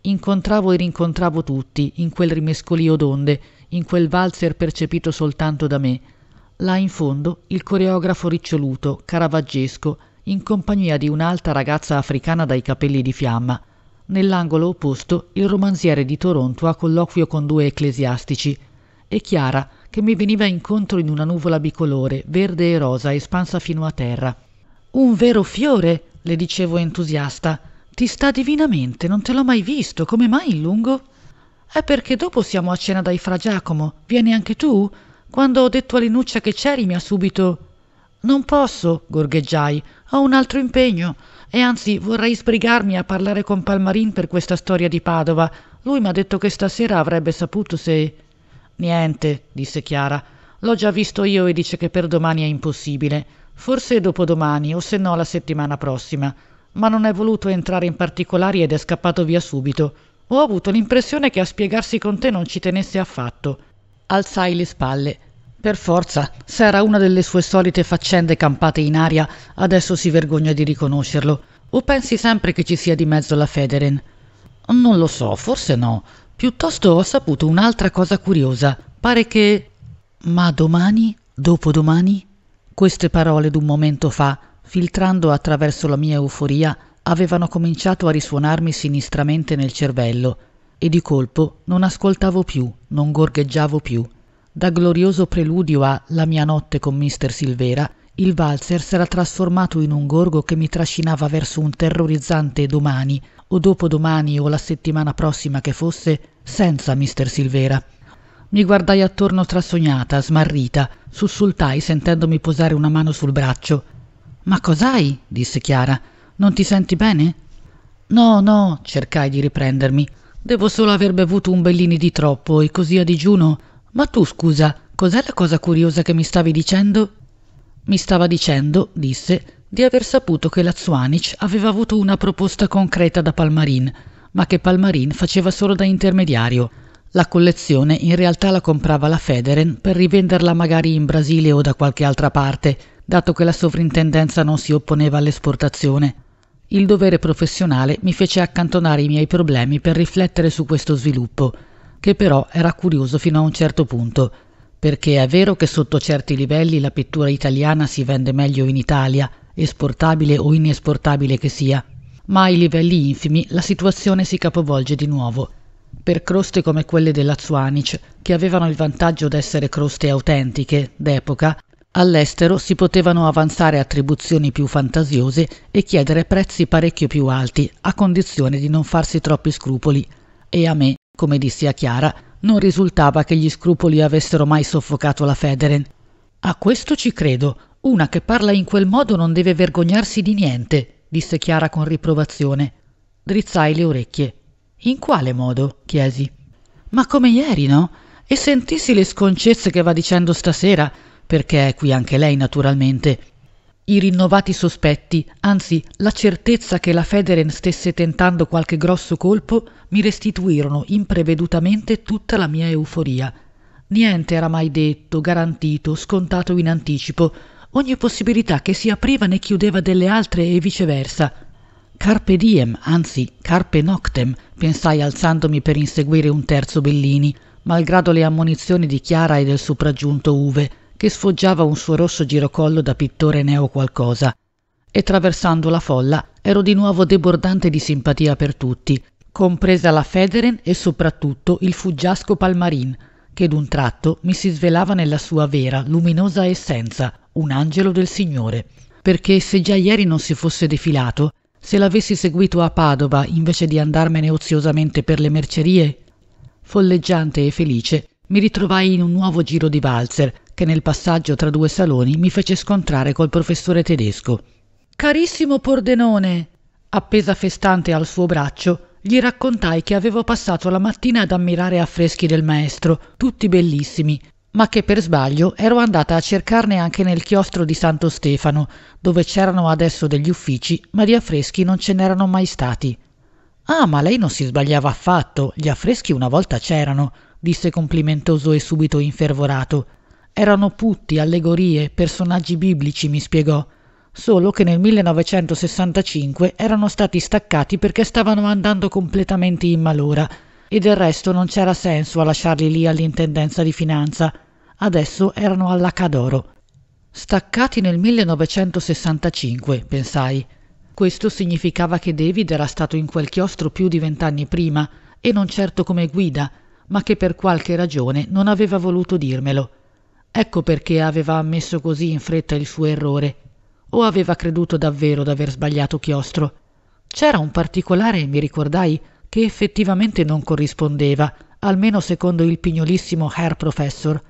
Incontravo e rincontravo tutti in quel rimescolio d'onde, in quel valzer percepito soltanto da me. Là in fondo il coreografo riccioluto, caravaggesco, in compagnia di un'alta ragazza africana dai capelli di fiamma. Nell'angolo opposto il romanziere di Toronto a colloquio con due ecclesiastici e Chiara che mi veniva incontro in una nuvola bicolore, verde e rosa, espansa fino a terra. Un vero fiore, le dicevo entusiasta. Ti sta divinamente, non te l'ho mai visto, come mai in lungo? È perché dopo siamo a cena dai Fra Giacomo. Vieni anche tu? Quando ho detto a Linuccia che c'eri mi ha subito... Non posso, gorgheggiai, ho un altro impegno e anzi vorrei sbrigarmi a parlare con palmarin per questa storia di padova lui mi ha detto che stasera avrebbe saputo se niente disse chiara l'ho già visto io e dice che per domani è impossibile forse dopodomani o se no la settimana prossima ma non è voluto entrare in particolari ed è scappato via subito ho avuto l'impressione che a spiegarsi con te non ci tenesse affatto alzai le spalle per forza, se era una delle sue solite faccende campate in aria, adesso si vergogna di riconoscerlo. O pensi sempre che ci sia di mezzo la Federen? Non lo so, forse no. Piuttosto ho saputo un'altra cosa curiosa. Pare che... Ma domani? Dopodomani? Queste parole d'un momento fa, filtrando attraverso la mia euforia, avevano cominciato a risuonarmi sinistramente nel cervello e di colpo non ascoltavo più, non gorgheggiavo più. Da glorioso preludio a la mia notte con mister silvera il valzer s'era trasformato in un gorgo che mi trascinava verso un terrorizzante domani o dopodomani o la settimana prossima che fosse senza mister silvera i guardai attorno trasognata smarrita sussultai sentendomi posare una mano sul braccio ma cos'hai disse chiara non ti senti bene no no cercai di riprendermi devo solo aver bevuto un bellini di troppo e così a digiuno ma tu scusa, cos'è la cosa curiosa che mi stavi dicendo? Mi stava dicendo, disse, di aver saputo che la Lazzuanic aveva avuto una proposta concreta da Palmarin, ma che Palmarin faceva solo da intermediario. La collezione in realtà la comprava la Federen per rivenderla magari in Brasile o da qualche altra parte, dato che la sovrintendenza non si opponeva all'esportazione. Il dovere professionale mi fece accantonare i miei problemi per riflettere su questo sviluppo che però era curioso fino a un certo punto, perché è vero che sotto certi livelli la pittura italiana si vende meglio in Italia, esportabile o inesportabile che sia, ma ai livelli infimi la situazione si capovolge di nuovo. Per croste come quelle della Zuanic, che avevano il vantaggio d'essere croste autentiche, d'epoca, all'estero si potevano avanzare attribuzioni più fantasiose e chiedere prezzi parecchio più alti, a condizione di non farsi troppi scrupoli. E a me, come disse a Chiara, non risultava che gli scrupoli avessero mai soffocato la Federen. A questo ci credo. Una che parla in quel modo non deve vergognarsi di niente, disse Chiara con riprovazione. Drizzai le orecchie. In quale modo? chiesi. Ma come ieri, no? E sentissi le sconcezze che va dicendo stasera, perché è qui anche lei, naturalmente. I rinnovati sospetti, anzi la certezza che la Federen stesse tentando qualche grosso colpo, mi restituirono imprevedutamente tutta la mia euforia. Niente era mai detto, garantito, scontato in anticipo. Ogni possibilità che si apriva ne chiudeva delle altre e viceversa. Carpe diem, anzi carpe noctem, pensai alzandomi per inseguire un terzo Bellini, malgrado le ammonizioni di Chiara e del sopraggiunto Uve che sfoggiava un suo rosso girocollo da pittore neo qualcosa e traversando la folla ero di nuovo debordante di simpatia per tutti compresa la Federen e soprattutto il fuggiasco Palmarin che d'un tratto mi si svelava nella sua vera luminosa essenza un angelo del Signore perché se già ieri non si fosse defilato se l'avessi seguito a Padova invece di andarmene oziosamente per le mercerie folleggiante e felice mi ritrovai in un nuovo giro di valzer che nel passaggio tra due saloni mi fece scontrare col professore tedesco. Carissimo Pordenone! Appesa festante al suo braccio, gli raccontai che avevo passato la mattina ad ammirare affreschi del maestro, tutti bellissimi, ma che per sbaglio ero andata a cercarne anche nel chiostro di Santo Stefano, dove c'erano adesso degli uffici, ma di affreschi non ce n'erano mai stati. Ah, ma lei non si sbagliava affatto, gli affreschi una volta c'erano, disse complimentoso e subito infervorato. Erano putti, allegorie, personaggi biblici, mi spiegò, solo che nel 1965 erano stati staccati perché stavano andando completamente in malora e del resto non c'era senso a lasciarli lì all'intendenza di finanza. Adesso erano alla Cadoro. Staccati nel 1965, pensai. Questo significava che David era stato in quel chiostro più di vent'anni prima, e non certo come guida, ma che per qualche ragione non aveva voluto dirmelo ecco perché aveva ammesso così in fretta il suo errore o aveva creduto davvero d'aver sbagliato chiostro c'era un particolare mi ricordai che effettivamente non corrispondeva almeno secondo il pignolissimo herr professor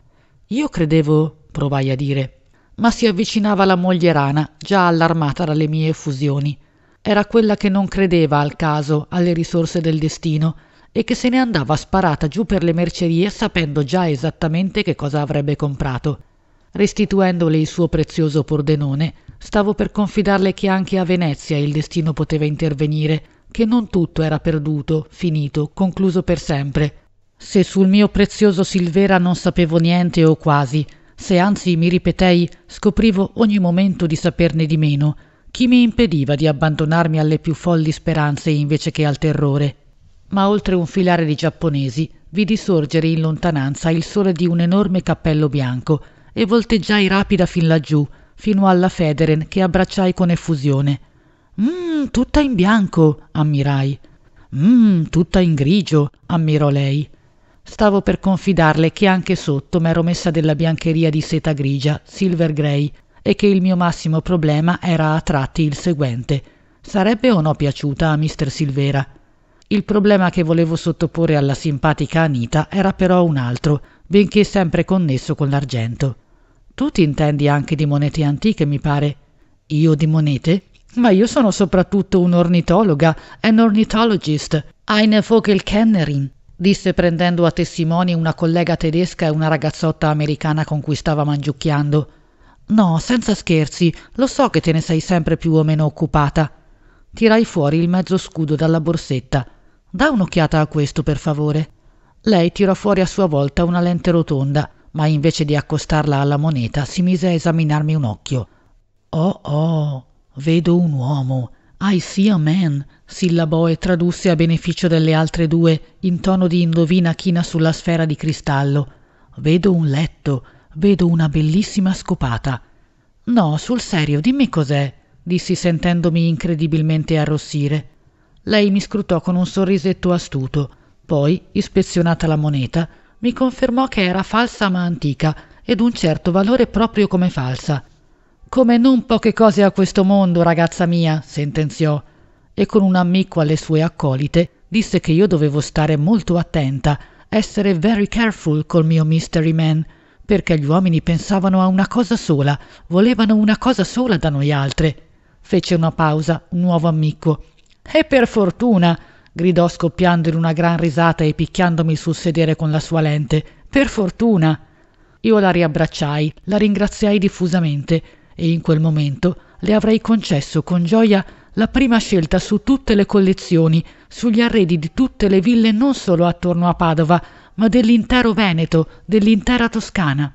io credevo provai a dire ma si avvicinava la moglie rana già allarmata dalle mie effusioni era quella che non credeva al caso alle risorse del destino e che se ne andava sparata giù per le mercerie sapendo già esattamente che cosa avrebbe comprato. Restituendole il suo prezioso pordenone, stavo per confidarle che anche a Venezia il destino poteva intervenire, che non tutto era perduto, finito, concluso per sempre. Se sul mio prezioso Silvera non sapevo niente o quasi, se anzi mi ripetei, scoprivo ogni momento di saperne di meno, chi mi impediva di abbandonarmi alle più folli speranze invece che al terrore? ma oltre un filare di giapponesi vidi sorgere in lontananza il sole di un enorme cappello bianco e volteggiai rapida fin laggiù fino alla federen che abbracciai con effusione mh mm, tutta in bianco ammirai mh mm, tutta in grigio ammirò lei stavo per confidarle che anche sotto m'ero messa della biancheria di seta grigia silver grey e che il mio massimo problema era a tratti il seguente sarebbe o no piaciuta a mister silvera il problema che volevo sottoporre alla simpatica Anita era però un altro, benché sempre connesso con l'argento. Tu ti intendi anche di monete antiche, mi pare. Io di monete? Ma io sono soprattutto un'ornitologa, an ornithologist, eine Vogelkennerin, disse prendendo a testimoni una collega tedesca e una ragazzotta americana con cui stava mangiucchiando. No, senza scherzi, lo so che te ne sei sempre più o meno occupata. Tirai fuori il mezzo scudo dalla borsetta. Da un'occhiata a questo per favore lei tirò fuori a sua volta una lente rotonda ma invece di accostarla alla moneta si mise a esaminarmi un occhio oh oh vedo un uomo i see a man sillabò e tradusse a beneficio delle altre due in tono di indovina china sulla sfera di cristallo vedo un letto vedo una bellissima scopata no sul serio dimmi cos'è dissi sentendomi incredibilmente arrossire lei mi scrutò con un sorrisetto astuto poi ispezionata la moneta mi confermò che era falsa ma antica e d'un certo valore proprio come falsa come non poche cose a questo mondo ragazza mia sentenziò e con un amico alle sue accolite disse che io dovevo stare molto attenta essere very careful col mio mystery man perché gli uomini pensavano a una cosa sola volevano una cosa sola da noi altre fece una pausa un nuovo amico e per fortuna gridò scoppiando in una gran risata e picchiandomi sul sedere con la sua lente per fortuna io la riabbracciai la ringraziai diffusamente e in quel momento le avrei concesso con gioia la prima scelta su tutte le collezioni sugli arredi di tutte le ville non solo attorno a Padova ma dell'intero Veneto dell'intera Toscana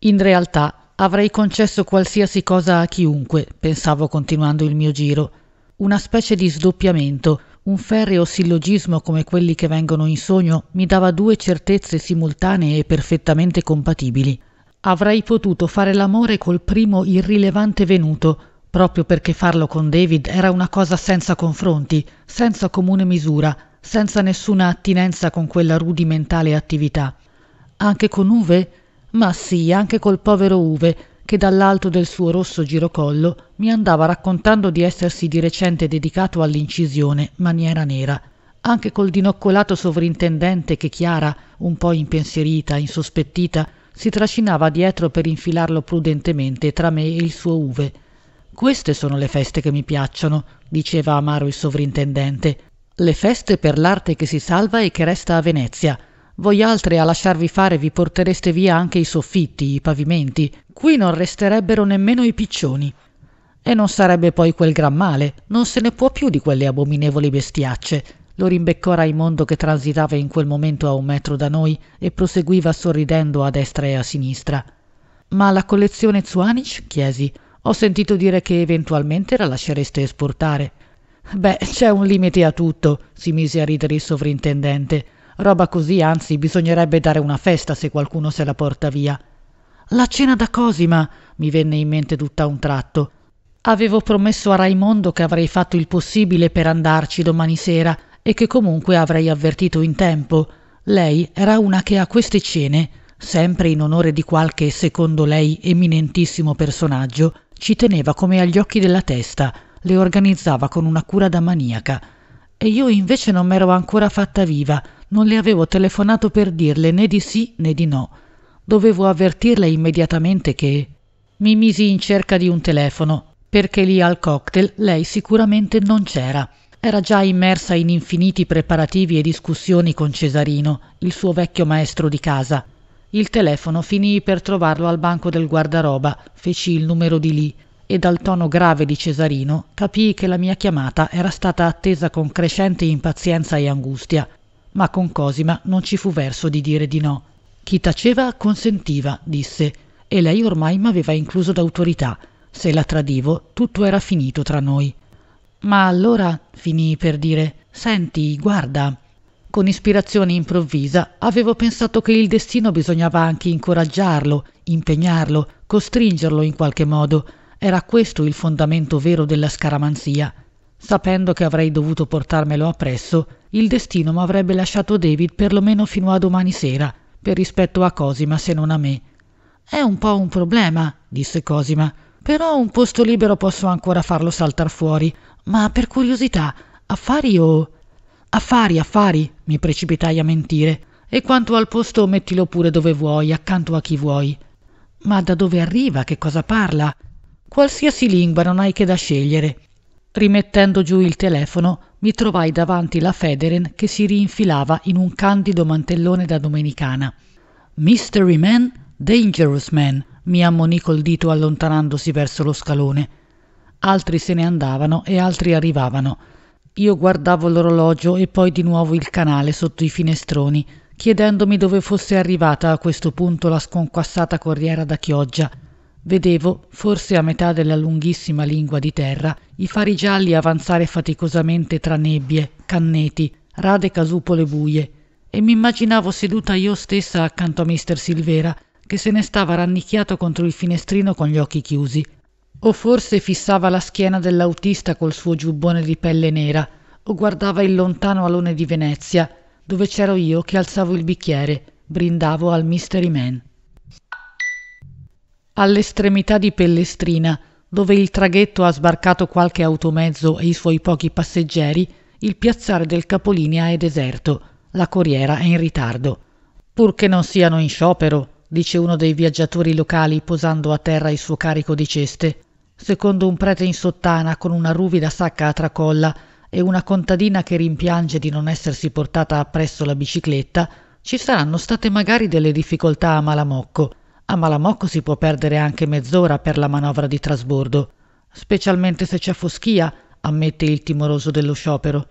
in realtà avrei concesso qualsiasi cosa a chiunque pensavo continuando il mio giro una specie di sdoppiamento. Un ferreo sillogismo come quelli che vengono in sogno mi dava due certezze simultanee e perfettamente compatibili. Avrei potuto fare l'amore col primo irrilevante venuto, proprio perché farlo con David era una cosa senza confronti, senza comune misura, senza nessuna attinenza con quella rudimentale attività. Anche con Uve? Ma sì, anche col povero Uve, che dall'alto del suo rosso girocollo mi andava raccontando di essersi di recente dedicato all'incisione maniera nera, anche col dinoccolato sovrintendente che Chiara, un po' impensierita, insospettita, si trascinava dietro per infilarlo prudentemente tra me e il suo uve. Queste sono le feste che mi piacciono, diceva amaro il sovrintendente. Le feste per l'arte che si salva e che resta a Venezia, voi altri a lasciarvi fare vi portereste via anche i soffitti, i pavimenti. Qui non resterebbero nemmeno i piccioni. E non sarebbe poi quel gran male, non se ne può più di quelle abominevoli bestiacce. Lo rimbeccò Raimondo che transitava in quel momento a un metro da noi e proseguiva sorridendo a destra e a sinistra. Ma la collezione Zuanic? chiesi. Ho sentito dire che eventualmente la lascereste esportare. Beh, c'è un limite a tutto, si mise a ridere il sovrintendente. Roba così, anzi, bisognerebbe dare una festa se qualcuno se la porta via. La cena da Cosima mi venne in mente tutta un tratto. Avevo promesso a Raimondo che avrei fatto il possibile per andarci domani sera e che comunque avrei avvertito in tempo. Lei era una che a queste cene, sempre in onore di qualche, secondo lei, eminentissimo personaggio, ci teneva come agli occhi della testa, le organizzava con una cura da maniaca e io invece non m'ero ancora fatta viva, non le avevo telefonato per dirle né di sì né di no. Dovevo avvertirle immediatamente che... Mi misi in cerca di un telefono, perché lì al cocktail lei sicuramente non c'era. Era già immersa in infiniti preparativi e discussioni con Cesarino, il suo vecchio maestro di casa. Il telefono finii per trovarlo al banco del guardaroba, feci il numero di lì, e dal tono grave di Cesarino capii che la mia chiamata era stata attesa con crescente impazienza e angustia, ma con Cosima non ci fu verso di dire di no. Chi taceva consentiva, disse, e lei ormai m'aveva incluso d'autorità. Se la tradivo, tutto era finito tra noi. Ma allora finii per dire: Senti, guarda. Con ispirazione improvvisa avevo pensato che il destino bisognava anche incoraggiarlo, impegnarlo, costringerlo in qualche modo, era questo il fondamento vero della scaramanzia sapendo che avrei dovuto portarmelo appresso il destino m'avrebbe lasciato david per lo meno fino a domani sera per rispetto a cosima se non a me è un po un problema disse cosima però un posto libero posso ancora farlo saltar fuori ma per curiosità affari o affari affari mi precipitai a mentire e quanto al posto mettilo pure dove vuoi accanto a chi vuoi ma da dove arriva che cosa parla qualsiasi lingua, non hai che da scegliere. Rimettendo giù il telefono, mi trovai davanti la Federen che si rinfilava in un candido mantellone da domenicana. Mystery Man, Dangerous Man, mi ammonì col dito allontanandosi verso lo scalone. Altri se ne andavano e altri arrivavano. Io guardavo l'orologio e poi di nuovo il canale sotto i finestroni, chiedendomi dove fosse arrivata a questo punto la sconquassata corriera da Chioggia Vedevo, forse a metà della lunghissima lingua di terra, i fari gialli avanzare faticosamente tra nebbie, canneti, rade casupole buie, e m'immaginavo seduta io stessa accanto a mister Silvera, che se ne stava rannicchiato contro il finestrino con gli occhi chiusi. O forse fissava la schiena dell'autista col suo giubbone di pelle nera, o guardava il lontano alone di Venezia, dove c'ero io che alzavo il bicchiere, brindavo al Mystery Man all'estremità di Pellestrina, dove il traghetto ha sbarcato qualche automezzo e i suoi pochi passeggeri, il piazzale del capolinea è deserto, la corriera è in ritardo. Purché non siano in sciopero, dice uno dei viaggiatori locali posando a terra il suo carico di ceste. Secondo un prete in sottana con una ruvida sacca a tracolla e una contadina che rimpiange di non essersi portata appresso la bicicletta, ci saranno state magari delle difficoltà a Malamocco a Malamocco si può perdere anche mezz'ora per la manovra di trasbordo, specialmente se c'è foschia, ammette il timoroso dello sciopero.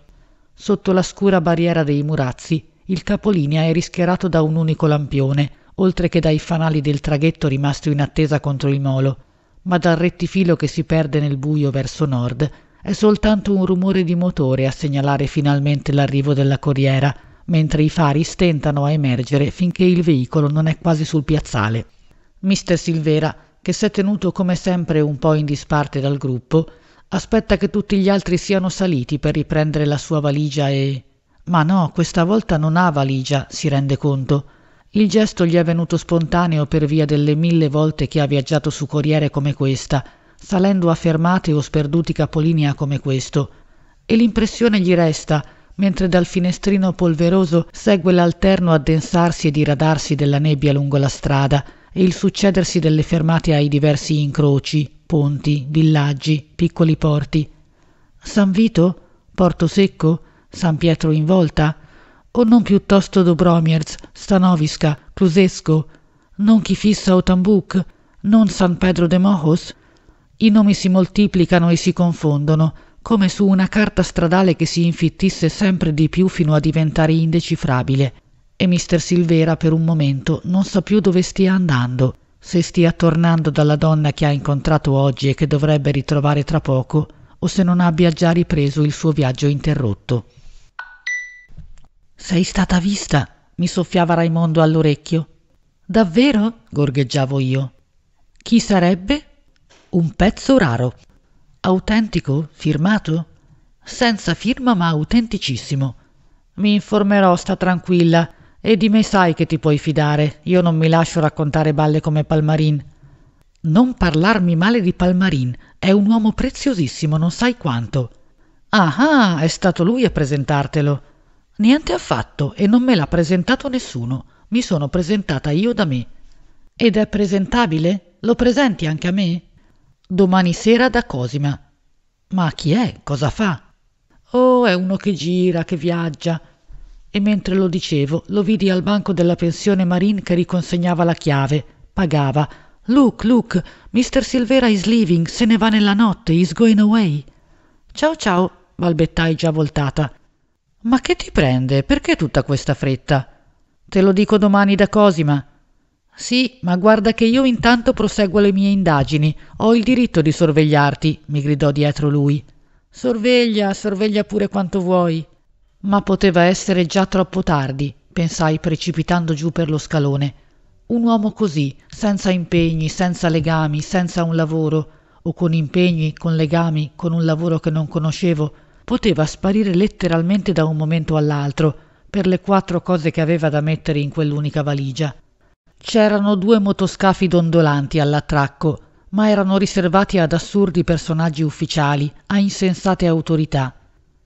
Sotto la scura barriera dei murazzi, il capolinea è rischiarato da un unico lampione, oltre che dai fanali del traghetto rimasto in attesa contro il molo, ma dal rettifilo che si perde nel buio verso nord è soltanto un rumore di motore a segnalare finalmente l'arrivo della corriera, mentre i fari stentano a emergere finché il veicolo non è quasi sul piazzale. Mister Silvera, che s'è tenuto come sempre un po' in disparte dal gruppo, aspetta che tutti gli altri siano saliti per riprendere la sua valigia e... Ma no, questa volta non ha valigia, si rende conto. Il gesto gli è venuto spontaneo per via delle mille volte che ha viaggiato su corriere come questa, salendo a fermate o sperduti capolinea come questo. E l'impressione gli resta, mentre dal finestrino polveroso segue l'alterno addensarsi e diradarsi della nebbia lungo la strada, e il succedersi delle fermate ai diversi incroci ponti villaggi piccoli porti san vito porto secco san pietro in volta o non piuttosto dobromierz stanoviska clusesco non chifissa o tambuk non san pedro de mojos i nomi si moltiplicano e si confondono come su una carta stradale che si infittisse sempre di più fino a diventare indecifrabile e mister Silvera per un momento non sa più dove stia andando, se stia tornando dalla donna che ha incontrato oggi e che dovrebbe ritrovare tra poco, o se non abbia già ripreso il suo viaggio interrotto. Sei stata vista? mi soffiava Raimondo all'orecchio. Davvero? gorgheggiavo io. Chi sarebbe? Un pezzo raro. Autentico? Firmato? Senza firma ma autenticissimo. Mi informerò, sta tranquilla e di me sai che ti puoi fidare, io non mi lascio raccontare balle come Palmarin. Non parlarmi male di Palmarin, è un uomo preziosissimo, non sai quanto. Ah ah, è stato lui a presentartelo. Niente affatto, e non me l'ha presentato nessuno. Mi sono presentata io da me. Ed è presentabile? Lo presenti anche a me? Domani sera da Cosima. Ma chi è? Cosa fa? Oh, è uno che gira, che viaggia e mentre lo dicevo lo vidi al banco della pensione marin che riconsegnava la chiave pagava look look mr silvera is leaving se ne va nella notte is going away ciao ciao balbettai già voltata ma che ti prende perché tutta questa fretta te lo dico domani da cosima sì, ma guarda che io intanto proseguo le mie indagini. Ho il diritto di sorvegliarti, mi gridò dietro lui. Sorveglia, sorveglia pure quanto vuoi ma poteva essere già troppo tardi pensai precipitando giù per lo scalone un uomo così, senza impegni senza legami senza un lavoro o con impegni con legami con un lavoro che non conoscevo poteva sparire letteralmente da un momento all'altro per le quattro cose che aveva da mettere in quell'unica valigia c'erano due motoscafi dondolanti all'attracco ma erano riservati ad assurdi personaggi ufficiali a insensate autorità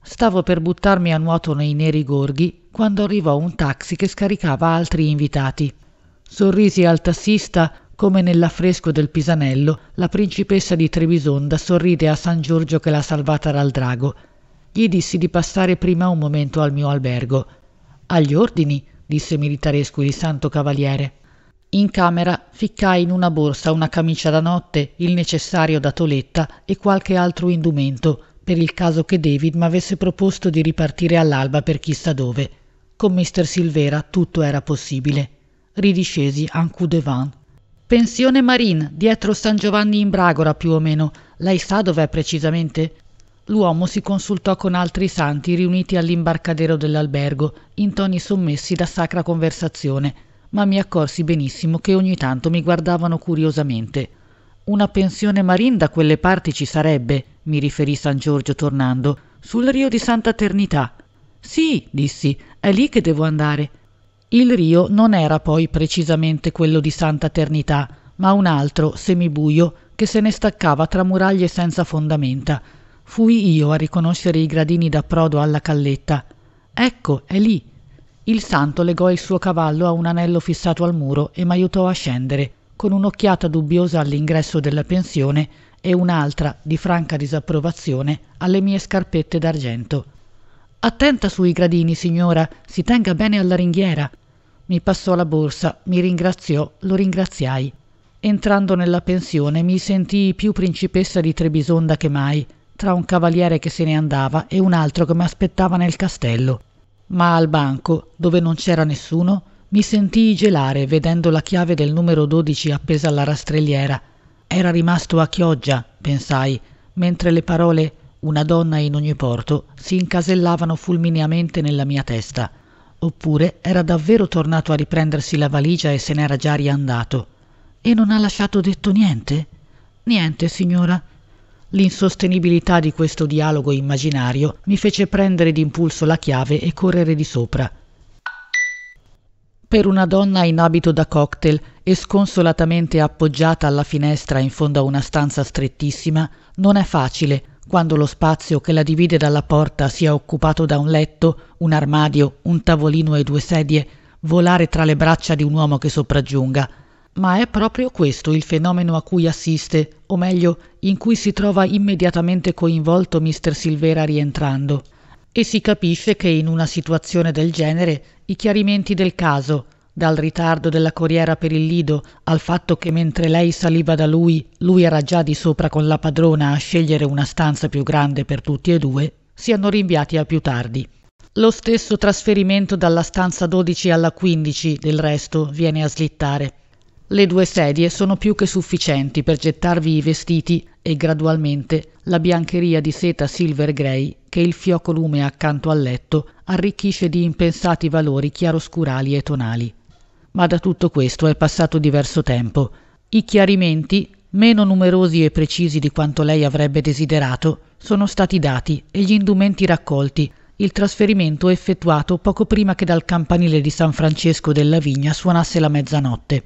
Stavo per buttarmi a nuoto nei neri gorghi quando arrivò un taxi che scaricava altri invitati. Sorrisi al tassista come nell'affresco del Pisanello, la principessa di Trebisonda sorride a San Giorgio che l'ha salvata dal drago. Gli dissi di passare prima un momento al mio albergo. Agli ordini, disse militaresco il santo cavaliere. In camera ficcai in una borsa una camicia da notte, il necessario da toletta e qualche altro indumento per il caso che David m'avesse proposto di ripartire all'alba per chissà dove. Con mister Silvera tutto era possibile. Ridiscesi en coup de vent. Pensione Marine, dietro San Giovanni in Bragora più o meno. Lei sa dov'è precisamente? L'uomo si consultò con altri santi riuniti all'imbarcadero dell'albergo, in toni sommessi da sacra conversazione, ma mi accorsi benissimo che ogni tanto mi guardavano curiosamente. Una pensione marin da quelle parti ci sarebbe, mi riferì San Giorgio tornando, sul rio di Santa Ternità. Sì, dissi, è lì che devo andare. Il rio non era poi precisamente quello di Santa Ternità, ma un altro, semibuio, che se ne staccava tra muraglie senza fondamenta. Fui io a riconoscere i gradini d'approdo alla calletta. Ecco, è lì. Il santo legò il suo cavallo a un anello fissato al muro e m'aiutò a scendere, con un'occhiata dubbiosa all'ingresso della pensione e un'altra di franca disapprovazione alle mie scarpette d'argento. Attenta sui gradini, signora, si tenga bene alla ringhiera. Mi passò la borsa, mi ringraziò, lo ringraziai. Entrando nella pensione mi sentii più principessa di Trebisonda che mai, tra un cavaliere che se ne andava e un altro che mi aspettava nel castello. Ma al banco, dove non c'era nessuno, mi sentii gelare vedendo la chiave del numero 12 appesa alla rastrelliera era rimasto a chioggia pensai mentre le parole una donna in ogni porto si incasellavano fulmineamente nella mia testa oppure era davvero tornato a riprendersi la valigia e se n'era già riandato e non ha lasciato detto niente niente signora l'insostenibilità di questo dialogo immaginario mi fece prendere d'impulso la chiave e correre di sopra per una donna in abito da cocktail e sconsolatamente appoggiata alla finestra in fondo a una stanza strettissima, non è facile quando lo spazio che la divide dalla porta sia occupato da un letto, un armadio, un tavolino e due sedie, volare tra le braccia di un uomo che sopraggiunga. Ma è proprio questo il fenomeno a cui assiste, o meglio, in cui si trova immediatamente coinvolto Mr. Silvera rientrando. E si capisce che in una situazione del genere i chiarimenti del caso, dal ritardo della corriera per il Lido al fatto che mentre lei saliva da lui, lui era già di sopra con la padrona a scegliere una stanza più grande per tutti e due, siano rinviati a più tardi. Lo stesso trasferimento dalla stanza 12 alla 15, del resto, viene a slittare. Le due sedie sono più che sufficienti per gettarvi i vestiti e gradualmente la biancheria di seta silver grey che il fioco lume accanto al letto arricchisce di impensati valori chiaroscurali e tonali. Ma da tutto questo è passato diverso tempo. I chiarimenti, meno numerosi e precisi di quanto lei avrebbe desiderato, sono stati dati e gli indumenti raccolti, il trasferimento effettuato poco prima che dal campanile di San Francesco della Vigna suonasse la mezzanotte.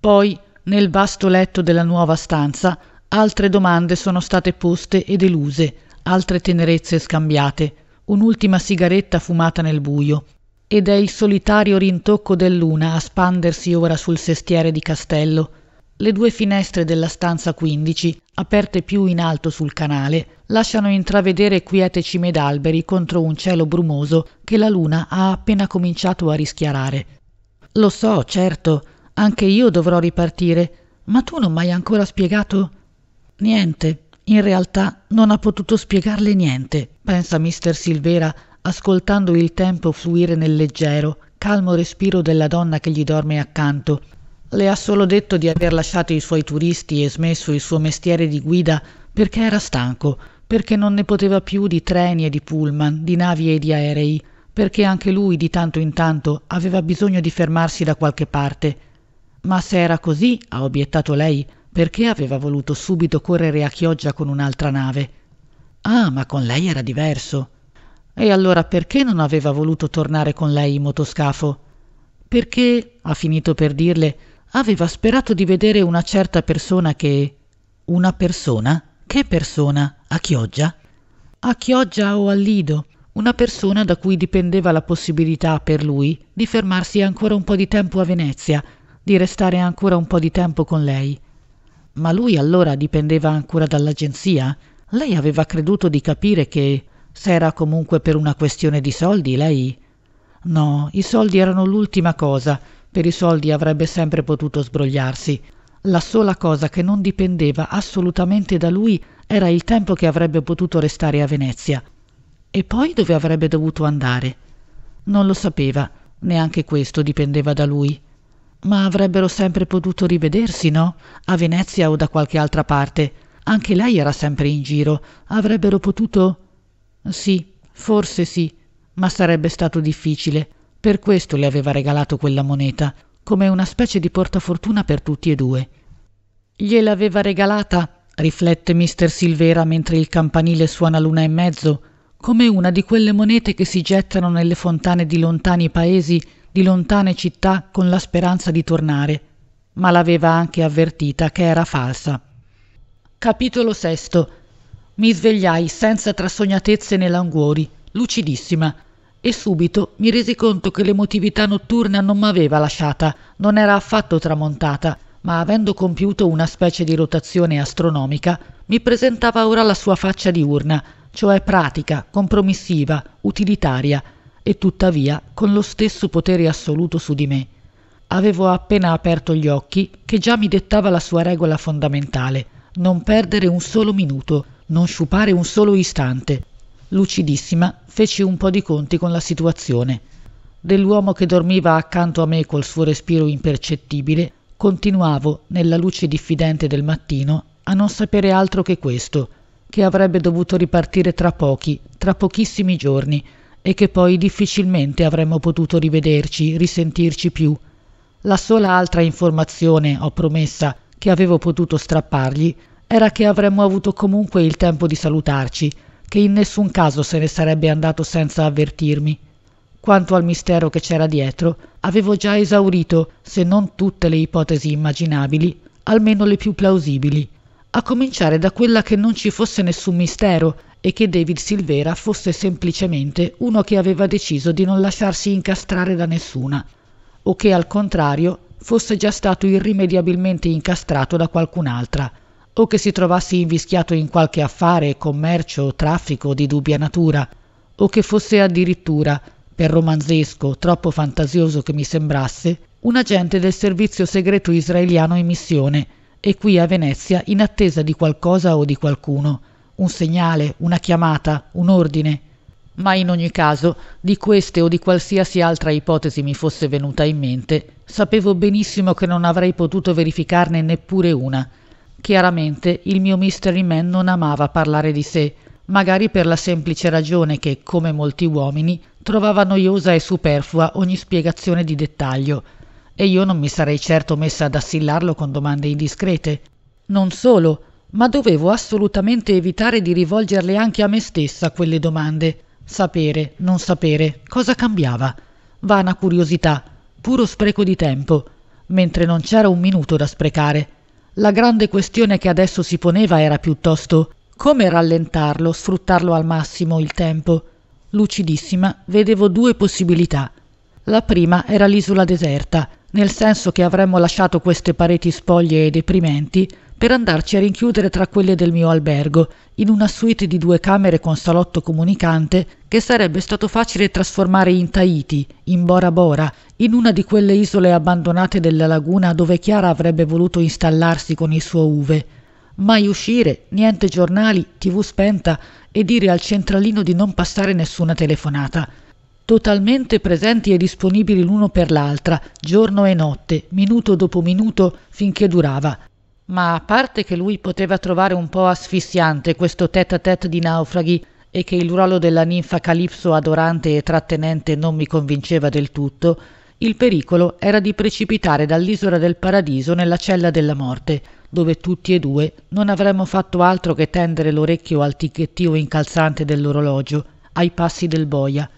Poi, nel vasto letto della nuova stanza, altre domande sono state poste e deluse, altre tenerezze scambiate, un'ultima sigaretta fumata nel buio. Ed è il solitario rintocco del luna a spandersi ora sul sestiere di castello. Le due finestre della stanza 15, aperte più in alto sul canale, lasciano intravedere quiete cime d'alberi contro un cielo brumoso che la luna ha appena cominciato a rischiarare. Lo so, certo, anche io dovrò ripartire. Ma tu non m'hai ancora spiegato? Niente. In realtà non ha potuto spiegarle niente, pensa mister Silvera, ascoltando il tempo fluire nel leggero, calmo respiro della donna che gli dorme accanto. Le ha solo detto di aver lasciato i suoi turisti e smesso il suo mestiere di guida perché era stanco, perché non ne poteva più di treni e di pullman, di navi e di aerei, perché anche lui di tanto in tanto aveva bisogno di fermarsi da qualche parte ma se era così ha obiettato lei perché aveva voluto subito correre a chioggia con un'altra nave ah ma con lei era diverso e allora perché non aveva voluto tornare con lei in motoscafo perché ha finito per dirle aveva sperato di vedere una certa persona che una persona che persona a chioggia a chioggia o al lido una persona da cui dipendeva la possibilità per lui di fermarsi ancora un po di tempo a venezia di restare ancora un po' di tempo con lei. Ma lui allora dipendeva ancora dall'agenzia? Lei aveva creduto di capire che se era comunque per una questione di soldi, lei... No, i soldi erano l'ultima cosa. Per i soldi avrebbe sempre potuto sbrogliarsi. La sola cosa che non dipendeva assolutamente da lui era il tempo che avrebbe potuto restare a Venezia. E poi dove avrebbe dovuto andare? Non lo sapeva, neanche questo dipendeva da lui ma avrebbero sempre potuto rivedersi no a venezia o da qualche altra parte anche lei era sempre in giro avrebbero potuto sì forse sì ma sarebbe stato difficile per questo le aveva regalato quella moneta come una specie di portafortuna per tutti e due gliel'aveva regalata riflette mister silvera mentre il campanile suona l'una e mezzo come una di quelle monete che si gettano nelle fontane di lontani paesi di lontane città con la speranza di tornare, ma l'aveva anche avvertita che era falsa. Capitolo VI. Mi svegliai senza trasognatezze né languori, lucidissima, e subito mi resi conto che l'emotività notturna non m'aveva lasciata, non era affatto tramontata, ma avendo compiuto una specie di rotazione astronomica, mi presentava ora la sua faccia diurna, cioè pratica, compromissiva, utilitaria, e tuttavia con lo stesso potere assoluto su di me. Avevo appena aperto gli occhi che già mi dettava la sua regola fondamentale, non perdere un solo minuto, non sciupare un solo istante. Lucidissima, feci un po' di conti con la situazione. Dell'uomo che dormiva accanto a me col suo respiro impercettibile, continuavo, nella luce diffidente del mattino, a non sapere altro che questo, che avrebbe dovuto ripartire tra pochi, tra pochissimi giorni, e che poi difficilmente avremmo potuto rivederci, risentirci più. La sola altra informazione, ho promessa, che avevo potuto strappargli era che avremmo avuto comunque il tempo di salutarci, che in nessun caso se ne sarebbe andato senza avvertirmi. Quanto al mistero che c'era dietro, avevo già esaurito, se non tutte le ipotesi immaginabili, almeno le più plausibili, a cominciare da quella che non ci fosse nessun mistero e che David Silvera fosse semplicemente uno che aveva deciso di non lasciarsi incastrare da nessuna, o che al contrario fosse già stato irrimediabilmente incastrato da qualcun'altra, o che si trovasse invischiato in qualche affare, commercio o traffico di dubbia natura, o che fosse addirittura, per romanzesco, troppo fantasioso che mi sembrasse, un agente del servizio segreto israeliano in missione, e qui a Venezia in attesa di qualcosa o di qualcuno, un segnale, una chiamata, un ordine. Ma in ogni caso, di queste o di qualsiasi altra ipotesi mi fosse venuta in mente, sapevo benissimo che non avrei potuto verificarne neppure una. Chiaramente il mio mystery man non amava parlare di sé, magari per la semplice ragione che, come molti uomini, trovava noiosa e superflua ogni spiegazione di dettaglio, e io non mi sarei certo messa ad assillarlo con domande indiscrete. Non solo, ma dovevo assolutamente evitare di rivolgerle anche a me stessa quelle domande. Sapere, non sapere, cosa cambiava? Vana curiosità, puro spreco di tempo, mentre non c'era un minuto da sprecare. La grande questione che adesso si poneva era piuttosto come rallentarlo, sfruttarlo al massimo il tempo. Lucidissima, vedevo due possibilità. La prima era l'isola deserta, nel senso che avremmo lasciato queste pareti spoglie e deprimenti per andarci a rinchiudere tra quelle del mio albergo, in una suite di due camere con salotto comunicante che sarebbe stato facile trasformare in Tahiti, in Bora Bora, in una di quelle isole abbandonate della laguna dove Chiara avrebbe voluto installarsi con il suo uve. Mai uscire, niente giornali, tv spenta e dire al centralino di non passare nessuna telefonata totalmente presenti e disponibili l'uno per l'altra, giorno e notte, minuto dopo minuto, finché durava. Ma a parte che lui poteva trovare un po' asfissiante questo tête-à-tête di naufraghi e che il ruolo della ninfa Calipso adorante e trattenente non mi convinceva del tutto, il pericolo era di precipitare dall'isola del paradiso nella cella della morte, dove tutti e due non avremmo fatto altro che tendere l'orecchio al ticchettio incalzante dell'orologio, ai passi del boia.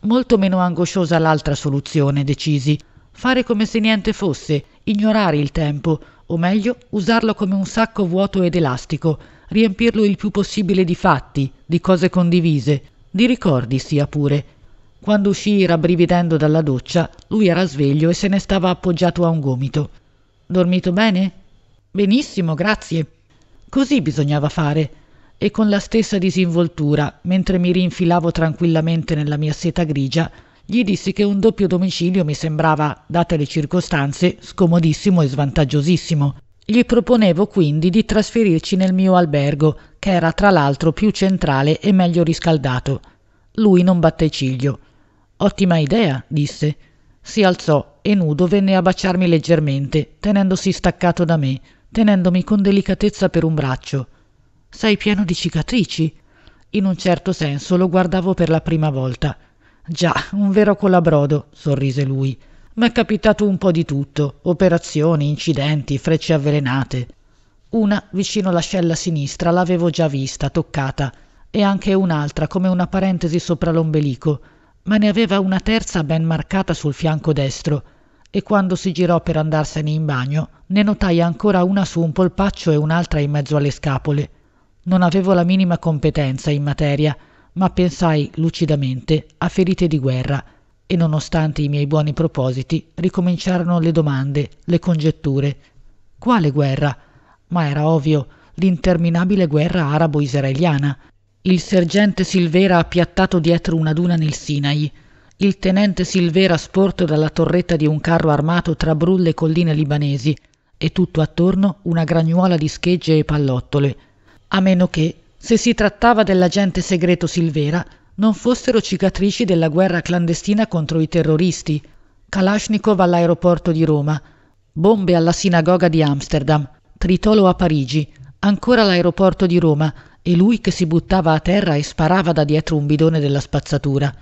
Molto meno angosciosa l'altra soluzione, decisi. Fare come se niente fosse, ignorare il tempo, o meglio usarlo come un sacco vuoto ed elastico, riempirlo il più possibile di fatti, di cose condivise, di ricordi sia pure. Quando uscì rabbrividendo dalla doccia, lui era sveglio e se ne stava appoggiato a un gomito. Dormito bene? Benissimo, grazie. Così bisognava fare. E con la stessa disinvoltura, mentre mi rinfilavo tranquillamente nella mia seta grigia, gli dissi che un doppio domicilio mi sembrava, date le circostanze, scomodissimo e svantaggiosissimo. Gli proponevo quindi di trasferirci nel mio albergo, che era tra l'altro più centrale e meglio riscaldato. Lui non batté ciglio. Ottima idea, disse. Si alzò e nudo venne a baciarmi leggermente, tenendosi staccato da me, tenendomi con delicatezza per un braccio. Sei pieno di cicatrici? In un certo senso lo guardavo per la prima volta già un vero colabrodo sorrise lui m'è capitato un po di tutto operazioni incidenti frecce avvelenate una vicino l'ascella sinistra l'avevo già vista toccata e anche un'altra come una parentesi sopra l'ombelico ma ne aveva una terza ben marcata sul fianco destro e quando si girò per andarsene in bagno ne notai ancora una su un polpaccio e un'altra in mezzo alle scapole non avevo la minima competenza in materia ma pensai lucidamente a ferite di guerra e nonostante i miei buoni propositi ricominciarono le domande, le congetture. Quale guerra? Ma era ovvio, l'interminabile guerra arabo-israeliana. Il sergente Silvera appiattato dietro una duna nel Sinai, il tenente Silvera sporto dalla torretta di un carro armato tra brulle colline libanesi, e tutto attorno una gragnuola di schegge e pallottole. A meno che se si trattava dell'agente segreto Silvera, non fossero cicatrici della guerra clandestina contro i terroristi, Kalashnikov all'aeroporto di Roma, bombe alla sinagoga di Amsterdam, Tritolo a Parigi, ancora l'aeroporto di Roma e lui che si buttava a terra e sparava da dietro un bidone della spazzatura.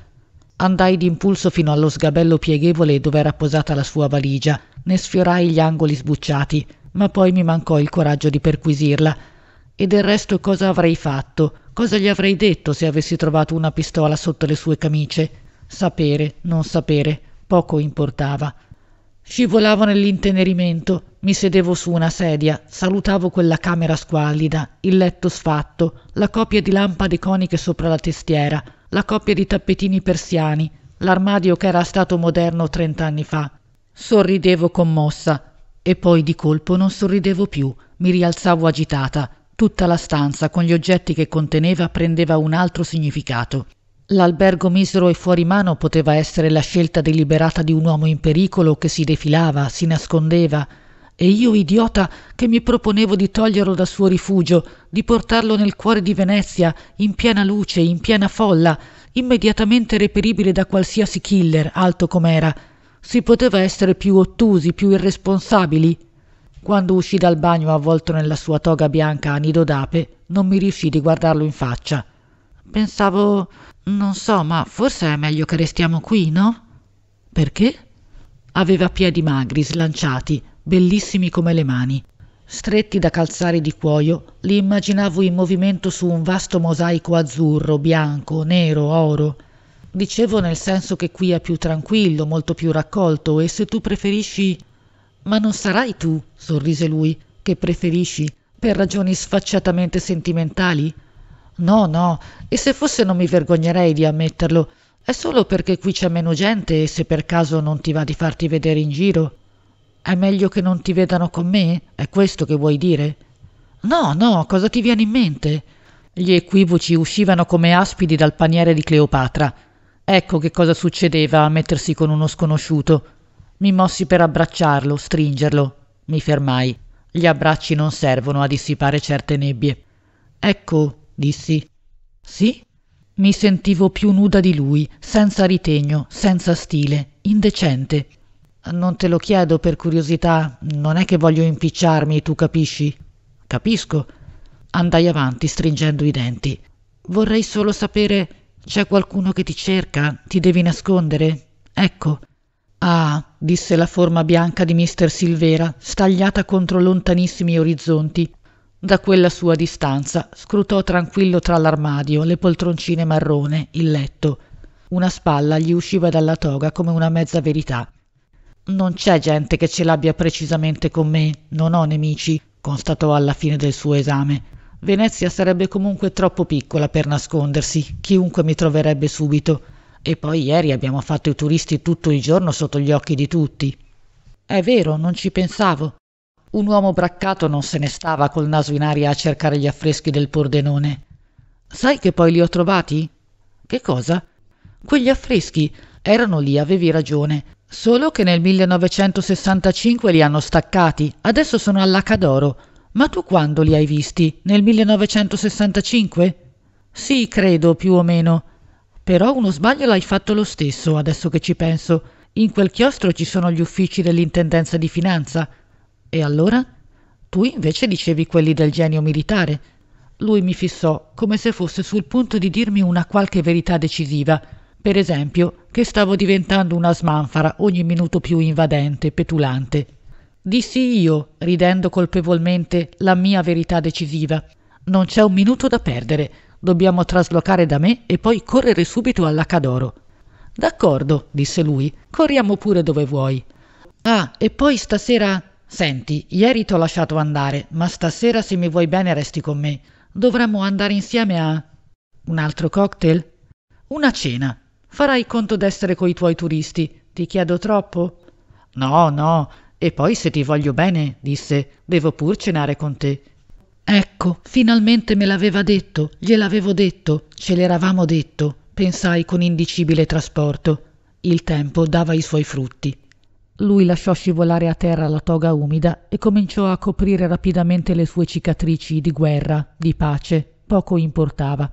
Andai d'impulso fino allo sgabello pieghevole dove era posata la sua valigia, ne sfiorai gli angoli sbucciati, ma poi mi mancò il coraggio di perquisirla e del resto cosa avrei fatto cosa gli avrei detto se avessi trovato una pistola sotto le sue camicie sapere non sapere poco importava scivolavo nell'intenerimento mi sedevo su una sedia salutavo quella camera squallida il letto sfatto la coppia di lampade coniche sopra la testiera la coppia di tappetini persiani l'armadio che era stato moderno trent'anni fa sorridevo commossa e poi di colpo non sorridevo più mi rialzavo agitata tutta la stanza con gli oggetti che conteneva prendeva un altro significato l'albergo misero e fuori mano poteva essere la scelta deliberata di un uomo in pericolo che si defilava si nascondeva e io idiota che mi proponevo di toglierlo dal suo rifugio di portarlo nel cuore di venezia in piena luce in piena folla immediatamente reperibile da qualsiasi killer alto com'era si poteva essere più ottusi più irresponsabili quando uscì dal bagno avvolto nella sua toga bianca a nido d'ape, non mi riuscì di guardarlo in faccia. Pensavo, non so, ma forse è meglio che restiamo qui, no? Perché? Aveva piedi magri, slanciati, bellissimi come le mani. Stretti da calzari di cuoio, li immaginavo in movimento su un vasto mosaico azzurro, bianco, nero, oro. Dicevo nel senso che qui è più tranquillo, molto più raccolto e se tu preferisci ma non sarai tu sorrise lui che preferisci per ragioni sfacciatamente sentimentali no no e se fosse non mi vergognerei di ammetterlo è solo perché qui c'è meno gente e se per caso non ti va di farti vedere in giro è meglio che non ti vedano con me è questo che vuoi dire no no cosa ti viene in mente gli equivoci uscivano come aspidi dal paniere di cleopatra ecco che cosa succedeva a mettersi con uno sconosciuto mi mossi per abbracciarlo, stringerlo. Mi fermai. Gli abbracci non servono a dissipare certe nebbie. Ecco, dissi. Sì? Mi sentivo più nuda di lui, senza ritegno, senza stile, indecente. Non te lo chiedo per curiosità, non è che voglio impicciarmi, tu capisci? Capisco. Andai avanti stringendo i denti. Vorrei solo sapere c'è qualcuno che ti cerca, ti devi nascondere? Ecco, ah disse la forma bianca di mister silvera stagliata contro lontanissimi orizzonti da quella sua distanza scrutò tranquillo tra l'armadio le poltroncine marrone il letto una spalla gli usciva dalla toga come una mezza verità non c'è gente che ce l'abbia precisamente con me non ho nemici constatò alla fine del suo esame venezia sarebbe comunque troppo piccola per nascondersi chiunque mi troverebbe subito e poi ieri abbiamo fatto i turisti tutto il giorno sotto gli occhi di tutti. È vero, non ci pensavo. Un uomo braccato non se ne stava col naso in aria a cercare gli affreschi del Pordenone. Sai che poi li ho trovati? Che cosa? Quegli affreschi erano lì, avevi ragione. Solo che nel 1965 li hanno staccati, adesso sono all'Acadoro. Ma tu quando li hai visti? Nel 1965? Sì, credo, più o meno. Però uno sbaglio l'hai fatto lo stesso, adesso che ci penso. In quel chiostro ci sono gli uffici dell'intendenza di finanza. E allora? Tu invece dicevi quelli del genio militare. Lui mi fissò come se fosse sul punto di dirmi una qualche verità decisiva. Per esempio, che stavo diventando una smanfara ogni minuto più invadente, petulante. Dissi io, ridendo colpevolmente, la mia verità decisiva. Non c'è un minuto da perdere. Dobbiamo traslocare da me e poi correre subito all'Accadoro. D'accordo, disse lui. Corriamo pure dove vuoi. Ah, e poi stasera. Senti, ieri t'ho lasciato andare, ma stasera se mi vuoi bene resti con me. Dovremmo andare insieme a. Un altro cocktail? Una cena. Farai conto d'essere coi tuoi turisti. Ti chiedo troppo? No, no. E poi se ti voglio bene, disse, devo pur cenare con te. Ecco, finalmente me l'aveva detto, gliel'avevo detto, ce l'eravamo detto, pensai con indicibile trasporto. Il tempo dava i suoi frutti. Lui lasciò scivolare a terra la toga umida e cominciò a coprire rapidamente le sue cicatrici di guerra, di pace, poco importava.